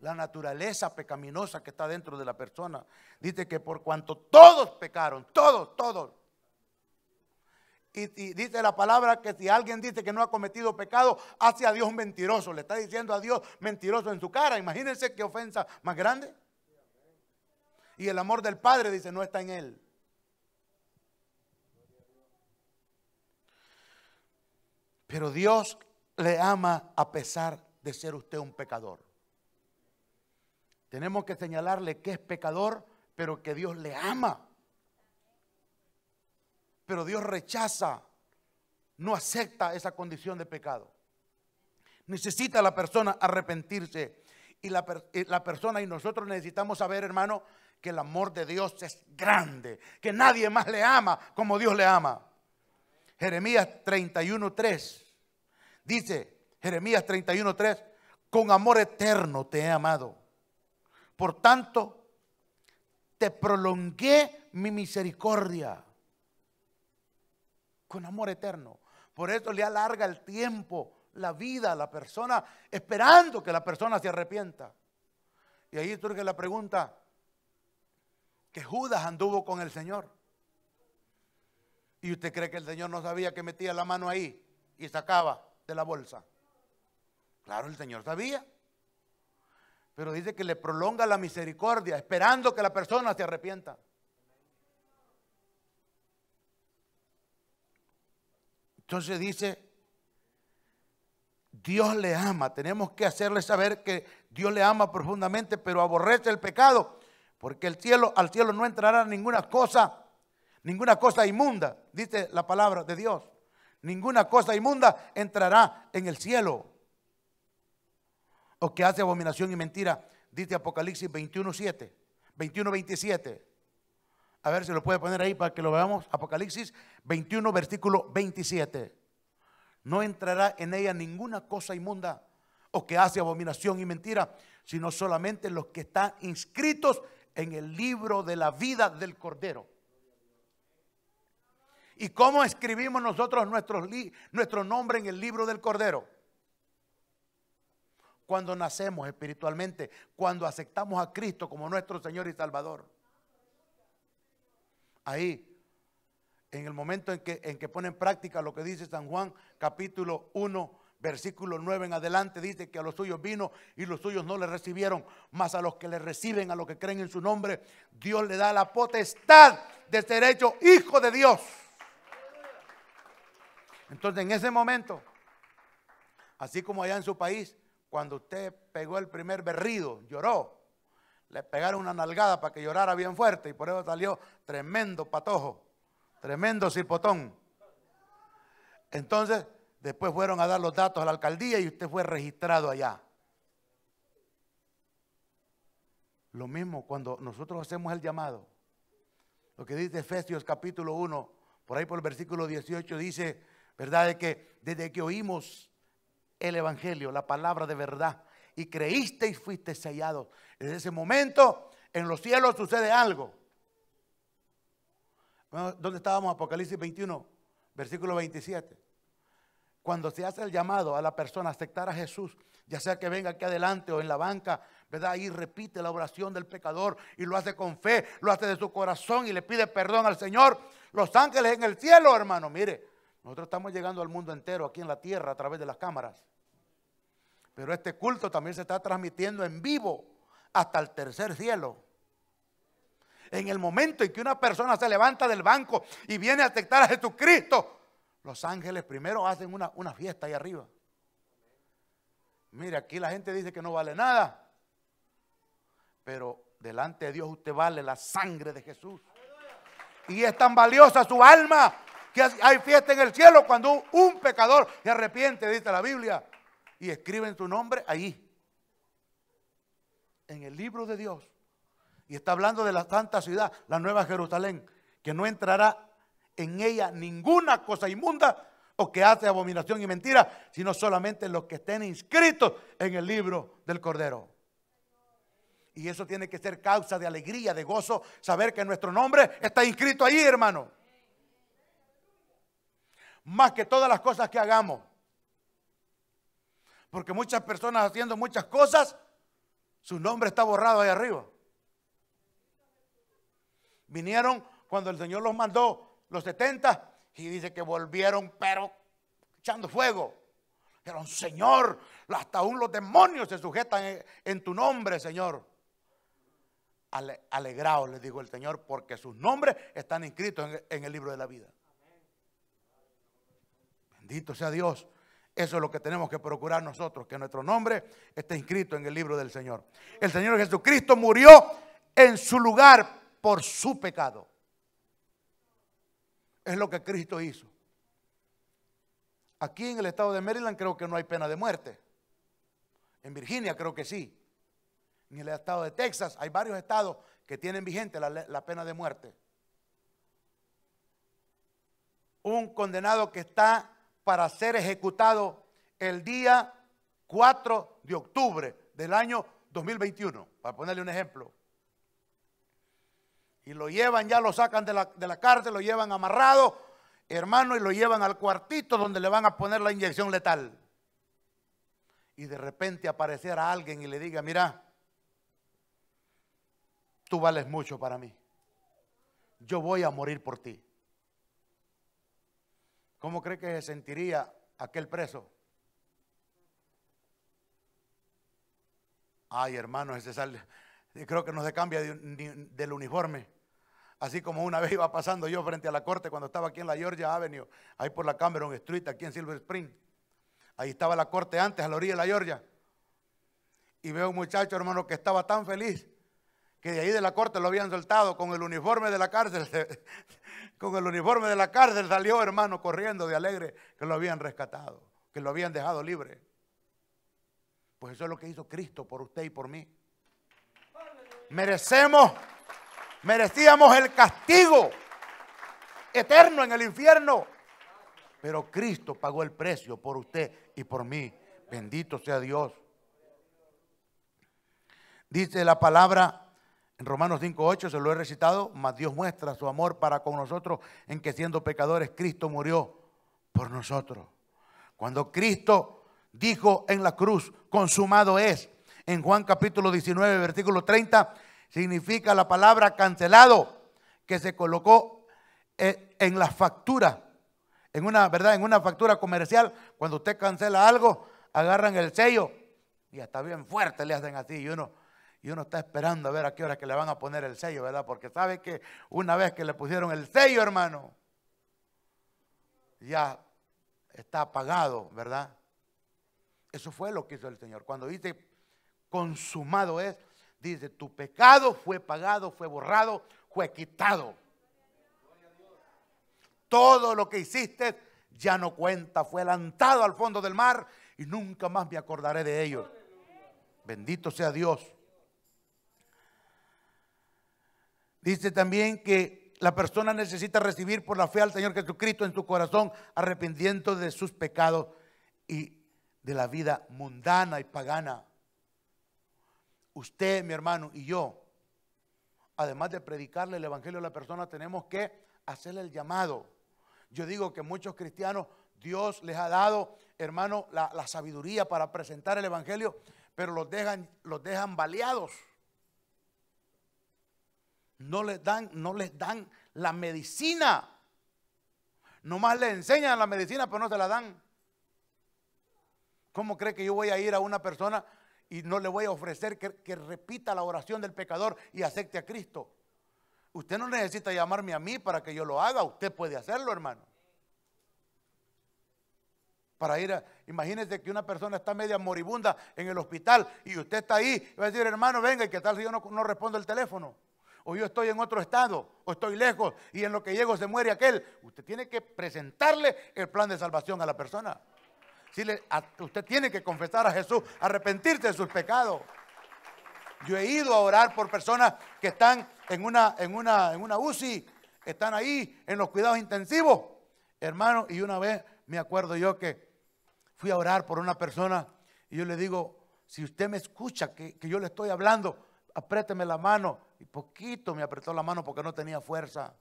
la naturaleza pecaminosa que está dentro de la persona. Dice que por cuanto todos pecaron, todos, todos. Y, dice la palabra que si alguien dice que no ha cometido pecado, hace a Dios mentiroso. Le está diciendo a Dios mentiroso en su cara. Imagínense qué ofensa más grande. Y el amor del Padre dice no está en él. Pero Dios le ama a pesar de ser usted un pecador. Tenemos que señalarle que es pecador, pero que Dios le ama. Pero Dios rechaza, no acepta esa condición de pecado. Necesita la persona arrepentirse. Y la, la, persona y nosotros necesitamos saber, hermano, que el amor de Dios es grande, que nadie más le ama como Dios le ama. Jeremías 31.3 dice, Jeremías 31.3, con amor eterno te he amado por tanto, te prolongué mi misericordia con amor eterno. Por eso le alarga el tiempo, la vida a la persona, esperando que la persona se arrepienta. Y ahí surge la pregunta, que Judas anduvo con el Señor. Y usted cree que el Señor no sabía que metía la mano ahí y sacaba de la bolsa. Claro, el Señor sabía. Pero dice que le prolonga la misericordia, esperando que la persona se arrepienta. Entonces dice, Dios le ama. Tenemos que hacerle saber que Dios le ama profundamente, pero aborrece el pecado. Porque el cielo, al cielo no entrará ninguna cosa, ninguna cosa inmunda, dice la palabra de Dios. Ninguna cosa inmunda entrará en el cielo o que hace abominación y mentira. Dice Apocalipsis 21, 7, 27. A ver si lo puede poner ahí para que lo veamos. Apocalipsis 21, versículo 27. No entrará en ella ninguna cosa inmunda o que hace abominación y mentira, sino solamente los que están inscritos en el libro de la vida del Cordero. ¿Y cómo escribimos nosotros nuestros nuestro nombre en el libro del Cordero? cuando nacemos espiritualmente, cuando aceptamos a Cristo como nuestro Señor y Salvador. Ahí, en el momento en que, en que pone en práctica lo que dice San Juan, capítulo 1, versículo 9 en adelante, dice que a los suyos vino y los suyos no le recibieron, mas a los que le reciben, a los que creen en su nombre, Dios le da la potestad de ser hecho hijo de Dios. Entonces, en ese momento, así como allá en su país, cuando usted pegó el primer berrido, lloró. Le pegaron una nalgada para que llorara bien fuerte y por eso salió tremendo patojo, tremendo cirpotón. Entonces, después fueron a dar los datos a la alcaldía y usted fue registrado allá. Lo mismo cuando nosotros hacemos el llamado. Lo que dice Efesios capítulo 1, por ahí por el versículo 18 dice, ¿verdad? De que desde que oímos el Evangelio, la palabra de verdad, y creíste y fuiste sellado. En ese momento, en los cielos sucede algo. ¿Dónde estábamos? Apocalipsis 21, versículo 27. Cuando se hace el llamado a la persona a aceptar a Jesús, ya sea que venga aquí adelante o en la banca, ¿verdad? Ahí repite la oración del pecador y lo hace con fe, lo hace de su corazón y le pide perdón al Señor. Los ángeles en el cielo, hermano, mire, nosotros estamos llegando al mundo entero aquí en la tierra a través de las cámaras. Pero este culto también se está transmitiendo en vivo hasta el tercer cielo. En el momento en que una persona se levanta del banco y viene a aceptar a Jesucristo, los ángeles primero hacen una, fiesta ahí arriba. Mire, aquí la gente dice que no vale nada, pero delante de Dios usted vale la sangre de Jesús. Y es tan valiosa su alma que hay fiesta en el cielo cuando un pecador se arrepiente, dice la Biblia y escriben tu nombre ahí. En el libro de Dios. Y está hablando de la santa ciudad, la nueva Jerusalén, que no entrará en ella ninguna cosa inmunda o que hace abominación y mentira, sino solamente los que estén inscritos en el libro del Cordero. Y eso tiene que ser causa de alegría, de gozo, saber que nuestro nombre está inscrito ahí, hermano. Más que todas las cosas que hagamos, porque muchas personas haciendo muchas cosas, su nombre está borrado ahí arriba. Vinieron cuando el Señor los mandó, los setenta, y dice que volvieron, pero echando fuego. Dijeron, Señor, hasta aún los demonios se sujetan en, tu nombre, Señor. Alegraos, alegrado, les dijo el Señor, porque sus nombres están inscritos en el libro de la vida. Bendito sea Dios. Eso es lo que tenemos que procurar nosotros, que nuestro nombre esté inscrito en el libro del Señor. El Señor Jesucristo murió en su lugar por su pecado. Es lo que Cristo hizo. Aquí en el estado de Maryland creo que no hay pena de muerte. En Virginia creo que sí. En el estado de Texas hay varios estados que tienen vigente la, la pena de muerte. Un condenado que está para ser ejecutado el día 4 de octubre del año 2021, para ponerle un ejemplo. Y lo llevan, ya lo sacan de la, cárcel, lo llevan amarrado, hermano, y lo llevan al cuartito donde le van a poner la inyección letal. Y de repente aparecerá alguien y le diga, mira, tú vales mucho para mí. Yo voy a morir por ti. ¿Cómo cree que se sentiría aquel preso? Ay, hermano, ese sale. Creo que no se cambia del uniforme. Así como una vez iba pasando yo frente a la corte cuando estaba aquí en la Georgia Avenue, ahí por la Cameron Street, aquí en Silver Spring. Ahí estaba la corte antes, a la orilla de la Georgia. Y veo un muchacho, hermano, que estaba tan feliz que de ahí de la corte lo habían soltado con el uniforme de la cárcel. con el uniforme de la cárcel, salió hermano corriendo de alegre que lo habían rescatado, que lo habían dejado libre. Pues eso es lo que hizo Cristo por usted y por mí. Merecemos, merecíamos el castigo eterno en el infierno. Pero Cristo pagó el precio por usted y por mí. Bendito sea Dios. Dice la palabra en Romanos 5.8 se lo he recitado, mas Dios muestra su amor para con nosotros en que siendo pecadores Cristo murió por nosotros. Cuando Cristo dijo en la cruz, consumado es, en Juan capítulo 19, versículo 30, significa la palabra cancelado que se colocó eh, en la factura, en una, ¿verdad? En una factura comercial, cuando usted cancela algo, agarran el sello y hasta bien fuerte le hacen así y uno y uno está esperando a ver a qué hora que le van a poner el sello, ¿verdad? Porque sabe que una vez que le pusieron el sello, hermano, ya está apagado, ¿verdad? Eso fue lo que hizo el Señor. Cuando dice consumado es, dice, tu pecado fue pagado, fue borrado, fue quitado. Todo lo que hiciste ya no cuenta, fue lanzado al fondo del mar y nunca más me acordaré de ellos. Bendito sea Dios. Dice también que la persona necesita recibir por la fe al Señor Jesucristo en su corazón, arrepintiendo de sus pecados y de la vida mundana y pagana. Usted, mi hermano, y yo, además de predicarle el Evangelio a la persona, tenemos que hacerle el llamado. Yo digo que muchos cristianos, Dios les ha dado, hermano, la, sabiduría para presentar el Evangelio, pero los dejan, los dejan baleados no les dan, no les dan la medicina. Nomás le enseñan la medicina, pero no se la dan. ¿Cómo cree que yo voy a ir a una persona y no le voy a ofrecer que, repita la oración del pecador y acepte a Cristo? Usted no necesita llamarme a mí para que yo lo haga, usted puede hacerlo, hermano. Para ir a, imagínese que una persona está media moribunda en el hospital y usted está ahí, va a decir, hermano, venga, ¿y qué tal si yo no, no respondo el teléfono? o yo estoy en otro estado, o estoy lejos y en lo que llego se muere aquel. Usted tiene que presentarle el plan de salvación a la persona. usted tiene que confesar a Jesús, arrepentirse de sus pecados. Yo he ido a orar por personas que están en una, en una, en una UCI, están ahí en los cuidados intensivos, hermano, y una vez me acuerdo yo que fui a orar por una persona y yo le digo, si usted me escucha que, que yo le estoy hablando, apriéteme la mano. Y poquito me apretó la mano porque no tenía fuerza.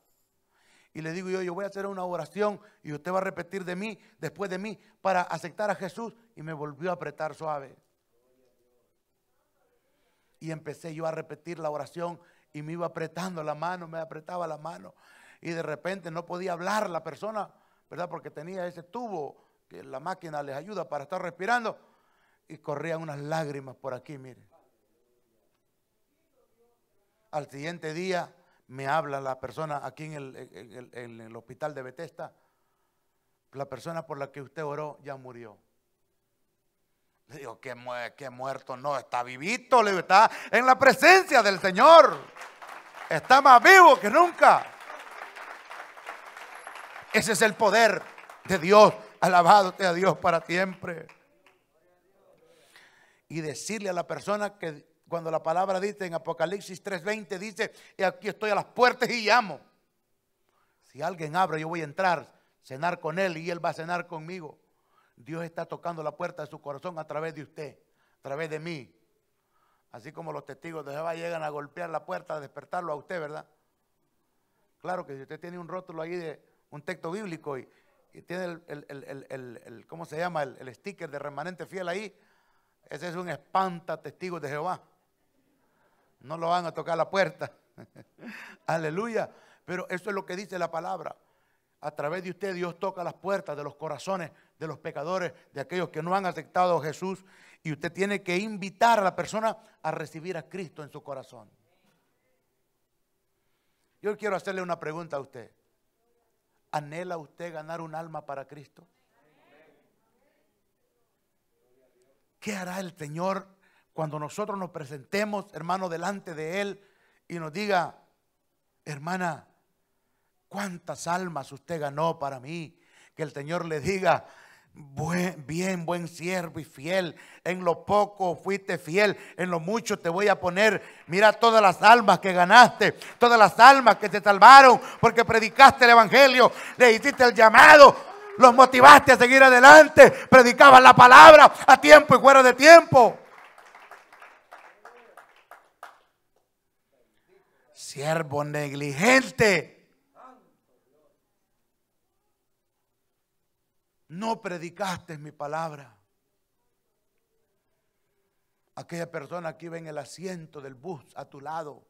Y le digo yo, yo voy a hacer una oración y usted va a repetir de mí, después de mí, para aceptar a Jesús. Y me volvió a apretar suave. Y empecé yo a repetir la oración y me iba apretando la mano, me apretaba la mano. Y de repente no podía hablar la persona, ¿verdad? Porque tenía ese tubo que la máquina les ayuda para estar respirando. Y corrían unas lágrimas por aquí, mire al siguiente día me habla la persona aquí en el, hospital de Bethesda, la persona por la que usted oró ya murió. Le digo, que, que muerto, no, está vivito, está en la presencia del Señor. Está más vivo que nunca. Ese es el poder de Dios. Alabado sea Dios para siempre. Y decirle a la persona que cuando la palabra dice en Apocalipsis 3:20, dice, y aquí estoy a las puertas y llamo. Si alguien abre, yo voy a entrar, cenar con él y él va a cenar conmigo. Dios está tocando la puerta de su corazón a través de usted, a través de mí. Así como los testigos de Jehová llegan a golpear la puerta, a despertarlo a usted, ¿verdad? Claro que si usted tiene un rótulo ahí de un texto bíblico y, tiene el, el, ¿cómo se llama? El, sticker de remanente fiel ahí, ese es un espanta testigo de Jehová. No lo van a tocar la puerta. Aleluya. Pero eso es lo que dice la palabra. A través de usted Dios toca las puertas de los corazones de los pecadores, de aquellos que no han aceptado a Jesús. Y usted tiene que invitar a la persona a recibir a Cristo en su corazón. Yo quiero hacerle una pregunta a usted. ¿Anhela usted ganar un alma para Cristo? ¿Qué hará el Señor cuando nosotros nos presentemos, hermano, delante de Él y nos diga, hermana, ¿cuántas almas usted ganó para mí? Que el Señor le diga, bien, buen siervo y fiel. En lo poco fuiste fiel, en lo mucho te voy a poner. Mira todas las almas que ganaste, todas las almas que te salvaron porque predicaste el Evangelio, le hiciste el llamado, los motivaste a seguir adelante, predicabas la palabra a tiempo y fuera de tiempo. siervo negligente. No predicaste mi palabra. Aquella persona que iba en el asiento del bus a tu lado.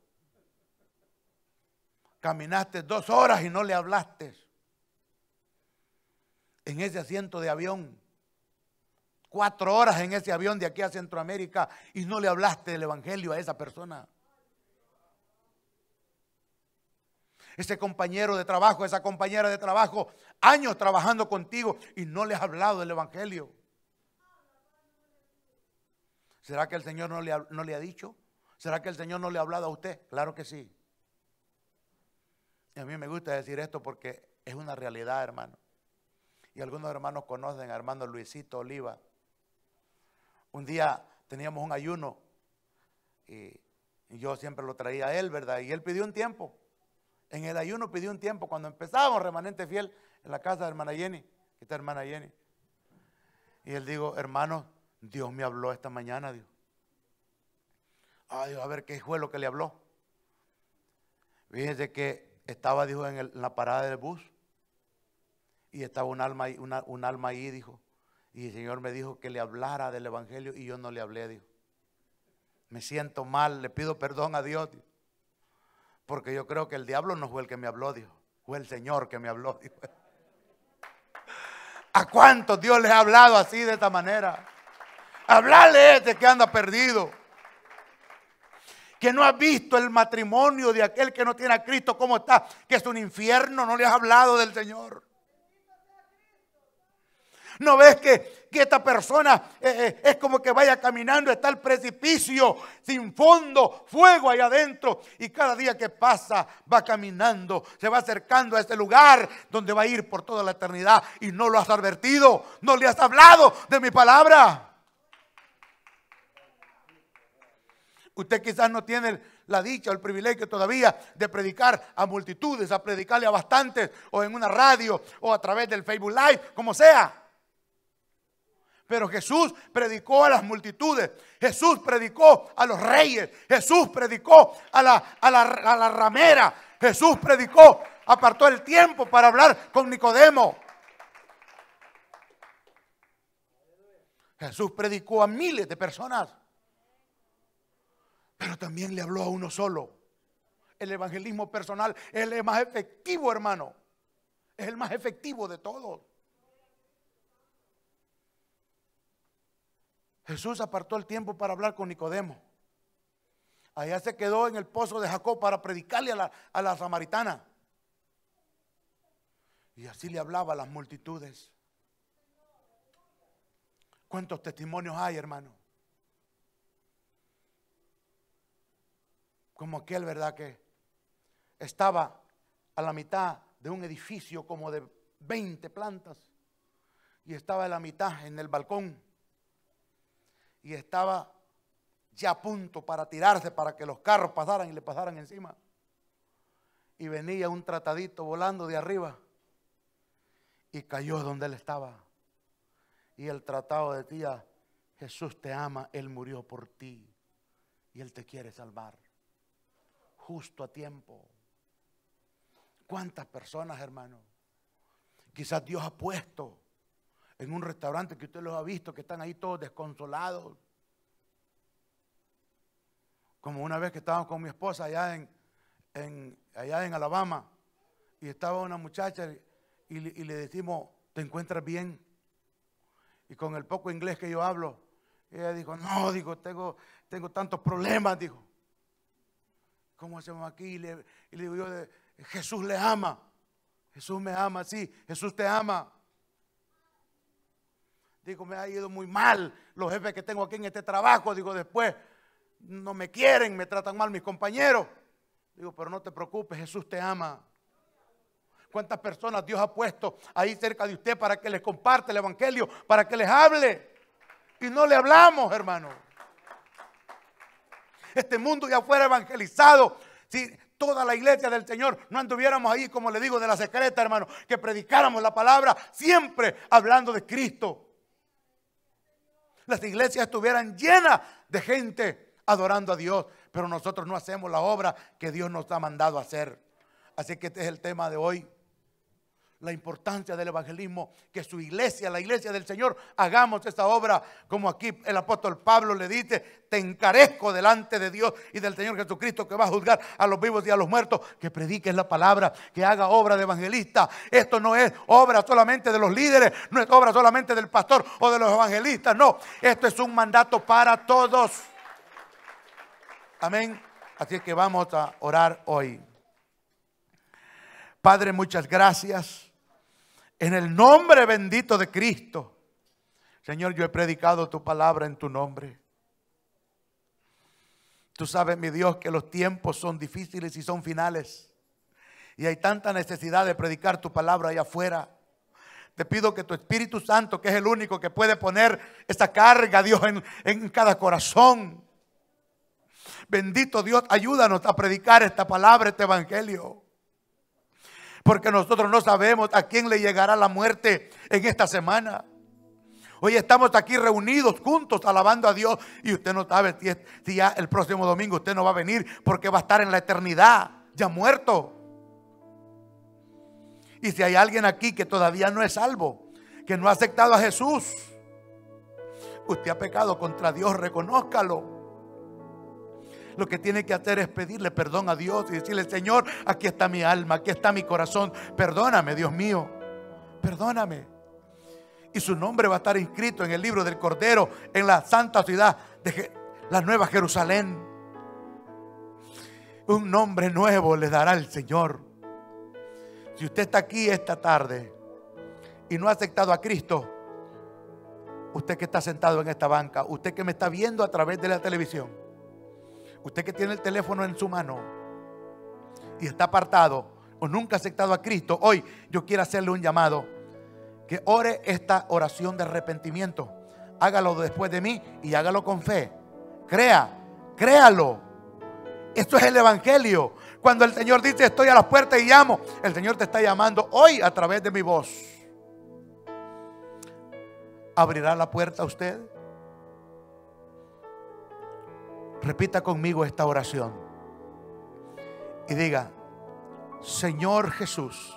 Caminaste dos horas y no le hablaste. En ese asiento de avión. Cuatro horas en ese avión de aquí a Centroamérica y no le hablaste del Evangelio a esa persona. ese compañero de trabajo, esa compañera de trabajo, años trabajando contigo y no le ha hablado del Evangelio. ¿Será que el Señor no le, ha, no le ha dicho? ¿Será que el Señor no le ha hablado a usted? Claro que sí. Y a mí me gusta decir esto porque es una realidad, hermano. Y algunos hermanos conocen a hermano Luisito Oliva. Un día teníamos un ayuno y yo siempre lo traía a él, ¿verdad? Y él pidió un tiempo. En el ayuno pidió un tiempo cuando empezábamos remanente fiel en la casa de hermana Jenny, que está hermana Jenny. Y él dijo, hermano, Dios me habló esta mañana, Dios. Ay, ah, a ver qué fue lo que le habló. Fíjense que estaba, dijo, en, la parada del bus. Y estaba un alma, un alma ahí, dijo. Y el Señor me dijo que le hablara del Evangelio y yo no le hablé, dijo. Me siento mal, le pido perdón a Dios. Porque yo creo que el diablo no fue el que me habló, Dios. Fue el Señor que me habló, ¿A cuántos Dios les ha hablado así de esta manera? Hablarle de este que anda perdido. Que no ha visto el matrimonio de aquel que no tiene a Cristo, como está. Que es un infierno, no le has hablado del Señor. ¿No ves que, esta persona eh, eh, es como que vaya caminando, está el precipicio, sin fondo, fuego allá adentro? Y cada día que pasa va caminando, se va acercando a ese lugar donde va a ir por toda la eternidad y no lo has advertido, no le has hablado de mi palabra. Usted quizás no tiene la dicha o el privilegio todavía de predicar a multitudes, a predicarle a bastantes, o en una radio, o a través del Facebook Live, como sea. Pero Jesús predicó a las multitudes, Jesús predicó a los reyes, Jesús predicó a la, ramera, Jesús predicó, apartó el tiempo para hablar con Nicodemo. Jesús predicó a miles de personas, pero también le habló a uno solo. El evangelismo personal es el más efectivo, hermano. Es el más efectivo de todos. Jesús apartó el tiempo para hablar con Nicodemo. Allá se quedó en el pozo de Jacob para predicarle a la, samaritana. Y así le hablaba a las multitudes. ¿Cuántos testimonios hay, hermano? Como aquel, ¿verdad? Que estaba a la mitad de un edificio como de 20 plantas y estaba a la mitad en el balcón y estaba ya a punto para tirarse para que los carros pasaran y le pasaran encima. Y venía un tratadito volando de arriba y cayó donde él estaba. Y el tratado decía, Jesús te ama, Él murió por ti y Él te quiere salvar. Justo a tiempo. ¿Cuántas personas, hermano? Quizás Dios ha puesto en un restaurante que usted los ha visto, que están ahí todos desconsolados. Como una vez que estábamos con mi esposa allá en, allá en Alabama y estaba una muchacha y le, decimos, ¿te encuentras bien? Y con el poco inglés que yo hablo, ella dijo, no, digo, tengo, tengo tantos problemas, dijo. ¿Cómo hacemos aquí? Y le, y le digo yo, Jesús le ama. Jesús me ama, sí, Jesús te ama. Digo, me ha ido muy mal los jefes que tengo aquí en este trabajo. Digo, después no me quieren, me tratan mal mis compañeros. Digo, pero no te preocupes, Jesús te ama. ¿Cuántas personas Dios ha puesto ahí cerca de usted para que les comparte el Evangelio, para que les hable? Y no le hablamos, hermano. Este mundo ya fuera evangelizado. Si toda la iglesia del Señor no anduviéramos ahí, como le digo, de la secreta, hermano, que predicáramos la palabra siempre hablando de Cristo las iglesias estuvieran llenas de gente adorando a Dios, pero nosotros no hacemos la obra que Dios nos ha mandado a hacer. Así que este es el tema de hoy la importancia del evangelismo, que su iglesia, la iglesia del Señor, hagamos esta obra como aquí el apóstol Pablo le dice, te encarezco delante de Dios y del Señor Jesucristo que va a juzgar a los vivos y a los muertos, que prediques la palabra, que haga obra de evangelista. Esto no es obra solamente de los líderes, no es obra solamente del pastor o de los evangelistas, no, esto es un mandato para todos. Amén. Así es que vamos a orar hoy. Padre, muchas gracias en el nombre bendito de Cristo. Señor, yo he predicado tu palabra en tu nombre. Tú sabes, mi Dios, que los tiempos son difíciles y son finales. Y hay tanta necesidad de predicar tu palabra allá afuera. Te pido que tu Espíritu Santo, que es el único que puede poner esta carga, Dios, en cada corazón. Bendito Dios, ayúdanos a predicar esta palabra, este evangelio. Porque nosotros no sabemos a quién le llegará la muerte en esta semana. Hoy estamos aquí reunidos juntos alabando a Dios y usted no sabe si, ya el próximo domingo usted no va a venir porque va a estar en la eternidad, ya muerto. Y si hay alguien aquí que todavía no es salvo, que no ha aceptado a Jesús, usted ha pecado contra Dios, reconózcalo lo que tiene que hacer es pedirle perdón a Dios y decirle, Señor, aquí está mi alma, aquí está mi corazón, perdóname, Dios mío, perdóname. Y su nombre va a estar inscrito en el libro del Cordero, en la santa ciudad de la Nueva Jerusalén. Un nombre nuevo le dará el Señor. Si usted está aquí esta tarde y no ha aceptado a Cristo, usted que está sentado en esta banca, usted que me está viendo a través de la televisión, Usted que tiene el teléfono en su mano y está apartado o nunca ha aceptado a Cristo, hoy yo quiero hacerle un llamado. Que ore esta oración de arrepentimiento. Hágalo después de mí y hágalo con fe. Crea, créalo. Esto es el Evangelio. Cuando el Señor dice, estoy a las puertas y llamo, el Señor te está llamando hoy a través de mi voz. ¿Abrirá la puerta a usted? Repita conmigo esta oración y diga, Señor Jesús,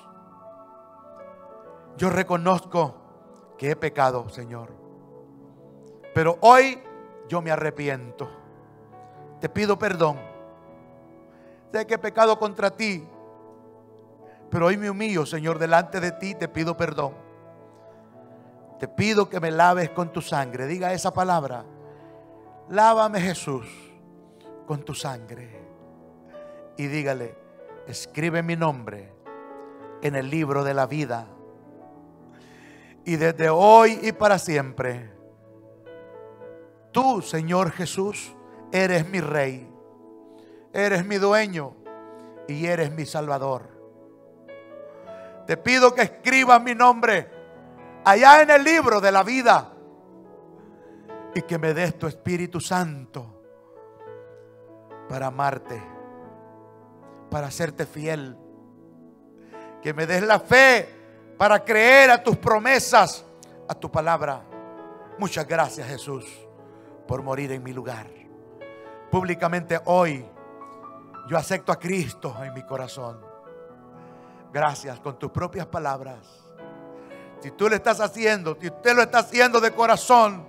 yo reconozco que he pecado, Señor, pero hoy yo me arrepiento. Te pido perdón. Sé que he pecado contra ti, pero hoy me humillo, Señor, delante de ti, te pido perdón. Te pido que me laves con tu sangre. Diga esa palabra. Lávame Jesús en tu sangre. Y dígale, escribe mi nombre en el libro de la vida. Y desde hoy y para siempre, tú, Señor Jesús, eres mi rey, eres mi dueño y eres mi salvador. Te pido que escribas mi nombre allá en el libro de la vida y que me des tu Espíritu Santo para amarte, para hacerte fiel. Que me des la fe para creer a tus promesas, a tu palabra. Muchas gracias Jesús por morir en mi lugar. Públicamente hoy yo acepto a Cristo en mi corazón. Gracias con tus propias palabras. Si tú lo estás haciendo, si usted lo está haciendo de corazón,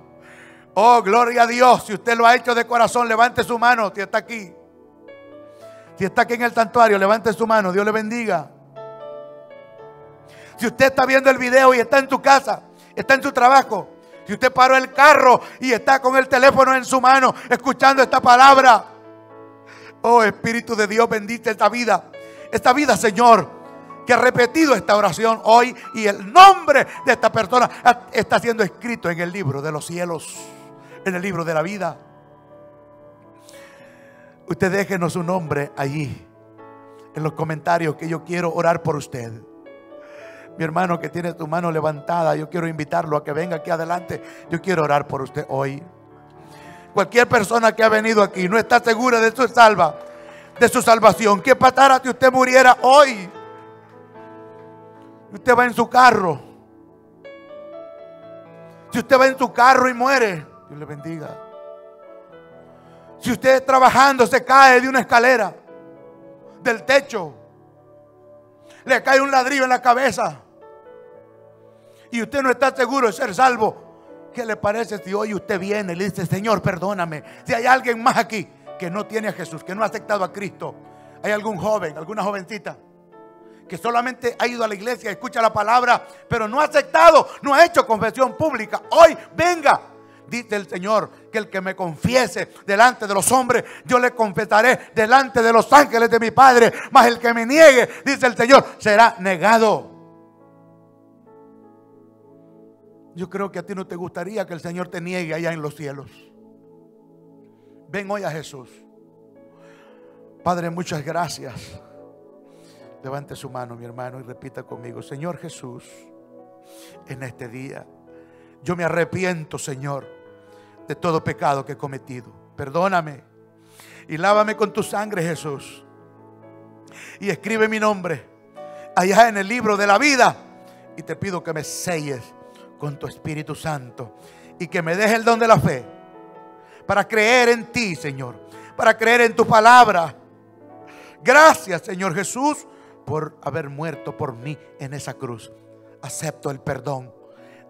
Oh, gloria a Dios. Si usted lo ha hecho de corazón, levante su mano. Si está aquí. Si está aquí en el santuario, levante su mano. Dios le bendiga. Si usted está viendo el video y está en tu casa, está en tu trabajo. Si usted paró el carro y está con el teléfono en su mano, escuchando esta palabra. Oh, Espíritu de Dios, bendita esta vida. Esta vida, Señor que ha repetido esta oración hoy y el nombre de esta persona está siendo escrito en el libro de los cielos en el libro de la vida. Usted déjenos su nombre allí, en los comentarios, que yo quiero orar por usted. Mi hermano que tiene Su mano levantada, yo quiero invitarlo a que venga aquí adelante. Yo quiero orar por usted hoy. Cualquier persona que ha venido aquí no está segura de su salva, de su salvación. Que patara si usted muriera hoy. Usted va en su carro. Si usted va en su carro y muere, le bendiga. Si usted trabajando se cae de una escalera, del techo, le cae un ladrillo en la cabeza y usted no está seguro de ser salvo, ¿qué le parece si hoy usted viene y le dice, Señor, perdóname? Si hay alguien más aquí que no tiene a Jesús, que no ha aceptado a Cristo, hay algún joven, alguna jovencita que solamente ha ido a la iglesia, escucha la palabra, pero no ha aceptado, no ha hecho confesión pública. Hoy venga dice el Señor, que el que me confiese delante de los hombres, yo le confesaré delante de los ángeles de mi Padre. Mas el que me niegue, dice el Señor, será negado. Yo creo que a ti no te gustaría que el Señor te niegue allá en los cielos. Ven hoy a Jesús. Padre, muchas gracias. Levante su mano, mi hermano, y repita conmigo, Señor Jesús, en este día yo me arrepiento, Señor, de todo pecado que he cometido. Perdóname y lávame con tu sangre, Jesús. Y escribe mi nombre allá en el libro de la vida. Y te pido que me selles con tu Espíritu Santo y que me dejes el don de la fe para creer en ti, Señor, para creer en tu palabra. Gracias, Señor Jesús, por haber muerto por mí en esa cruz. Acepto el perdón.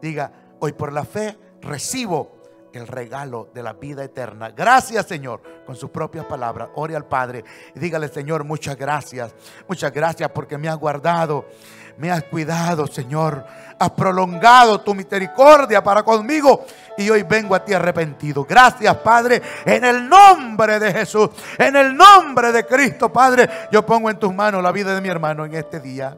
Diga, Hoy por la fe recibo el regalo de la vida eterna. Gracias, Señor, con sus propias palabras. Ore al Padre y dígale, Señor, muchas gracias. Muchas gracias porque me has guardado, me has cuidado, Señor. Has prolongado tu misericordia para conmigo y hoy vengo a ti arrepentido. Gracias, Padre, en el nombre de Jesús, en el nombre de Cristo, Padre. Yo pongo en tus manos la vida de mi hermano en este día.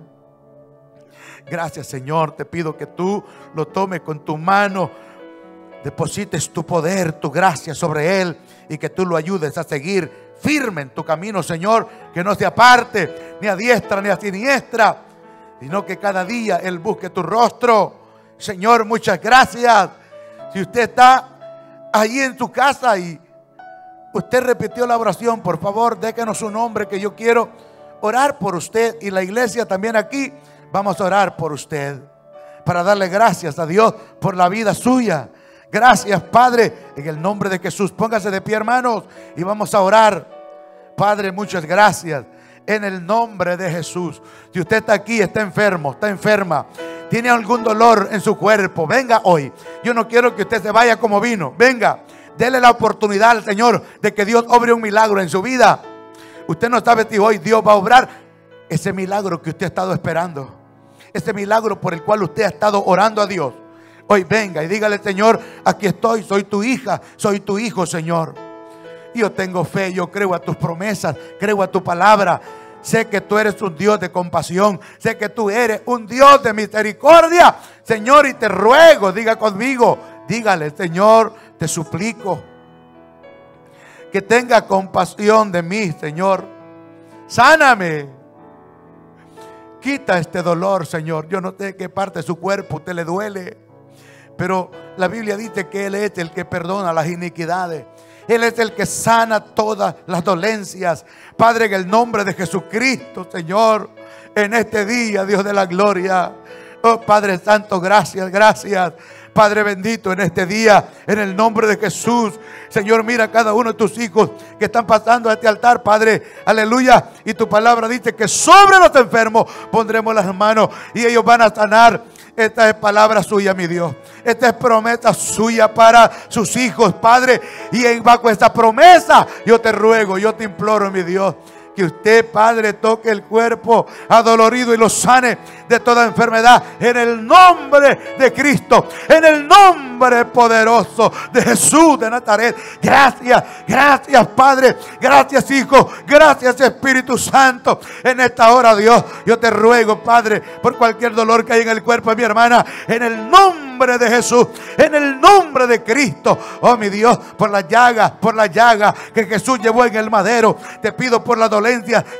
Gracias Señor, te pido que tú lo tomes con tu mano, deposites tu poder, tu gracia sobre él y que tú lo ayudes a seguir firme en tu camino, Señor, que no se aparte ni a diestra ni a siniestra, sino que cada día él busque tu rostro. Señor, muchas gracias. Si usted está ahí en su casa y usted repitió la oración, por favor, déjenos un nombre que yo quiero orar por usted y la iglesia también aquí. Vamos a orar por usted para darle gracias a Dios por la vida suya. Gracias, Padre, en el nombre de Jesús. Póngase de pie, hermanos, y vamos a orar. Padre, muchas gracias en el nombre de Jesús. Si usted está aquí, está enfermo, está enferma, tiene algún dolor en su cuerpo, venga hoy. Yo no quiero que usted se vaya como vino. Venga, dele la oportunidad al Señor de que Dios obre un milagro en su vida. Usted no está vestido hoy Dios va a obrar ese milagro que usted ha estado esperando. Ese milagro por el cual usted ha estado orando a Dios. Hoy venga y dígale, Señor, aquí estoy, soy tu hija, soy tu hijo, Señor. Yo tengo fe, yo creo a tus promesas, creo a tu palabra. Sé que tú eres un Dios de compasión. Sé que tú eres un Dios de misericordia. Señor, y te ruego, diga conmigo, dígale, Señor, te suplico que tenga compasión de mí, Señor. Sáname quita este dolor, Señor. Yo no sé qué parte de su cuerpo usted le duele. Pero la Biblia dice que Él es el que perdona las iniquidades. Él es el que sana todas las dolencias. Padre, en el nombre de Jesucristo, Señor, en este día, Dios de la gloria. Oh Padre Santo, gracias, gracias. Padre bendito, en este día, en el nombre de Jesús. Señor, mira cada uno de tus hijos que están pasando a este altar, Padre. Aleluya. Y tu palabra dice que sobre los enfermos pondremos las manos y ellos van a sanar. Esta es palabra suya, mi Dios. Esta es promesa suya para sus hijos, Padre. Y en bajo esta promesa, yo te ruego, yo te imploro, mi Dios que usted, Padre, toque el cuerpo adolorido y lo sane de toda enfermedad. En el nombre de Cristo. En el nombre poderoso de Jesús de Nazaret. Gracias, gracias, Padre. Gracias, Hijo. Gracias, Espíritu Santo. En esta hora, Dios, yo te ruego, Padre, por cualquier dolor que hay en el cuerpo de mi hermana. En el nombre de Jesús. En el nombre de Cristo. Oh, mi Dios, por la llaga, por la llaga que Jesús llevó en el madero. Te pido por la dolor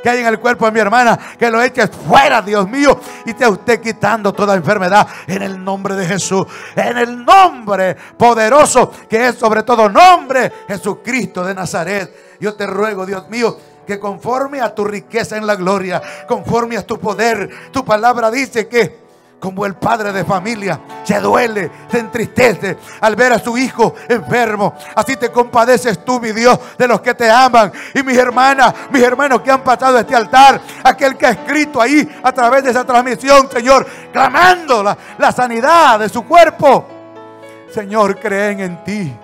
que hay en el cuerpo de mi hermana, que lo eches fuera, Dios mío, y te esté quitando toda enfermedad en el nombre de Jesús, en el nombre poderoso que es sobre todo nombre, Jesucristo de Nazaret. Yo te ruego, Dios mío, que conforme a tu riqueza en la gloria, conforme a tu poder, tu palabra dice que como el padre de familia se duele, se entristece al ver a su hijo enfermo. Así te compadeces tú, mi Dios, de los que te aman. Y mis hermanas, mis hermanos que han pasado este altar, aquel que ha escrito ahí a través de esa transmisión, Señor, clamando la, la sanidad de su cuerpo. Señor, creen en ti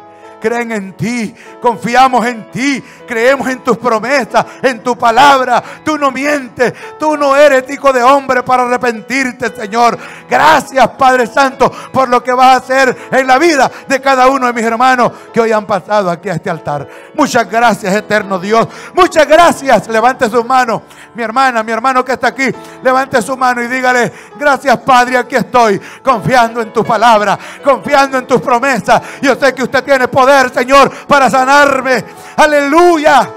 creen en ti, confiamos en ti, creemos en tus promesas, en tu palabra. Tú no mientes, tú no eres hijo de hombre para arrepentirte, Señor. Gracias, Padre Santo, por lo que vas a hacer en la vida de cada uno de mis hermanos que hoy han pasado aquí a este altar. Muchas gracias, eterno Dios. Muchas gracias. Levante su mano, mi hermana, mi hermano que está aquí. Levante su mano y dígale, gracias, Padre, aquí estoy, confiando en tu palabra, confiando en tus promesas. Yo sé que usted tiene poder Señor, para sanarme. Aleluya.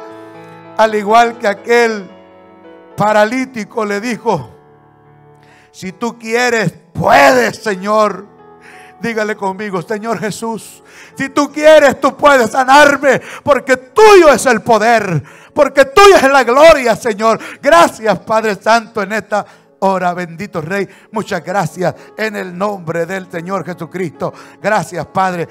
Al igual que aquel paralítico le dijo, si tú quieres, puedes, Señor. Dígale conmigo, Señor Jesús, si tú quieres, tú puedes sanarme, porque tuyo es el poder, porque tuyo es la gloria, Señor. Gracias, Padre Santo, en esta hora, bendito Rey. Muchas gracias en el nombre del Señor Jesucristo. Gracias, Padre.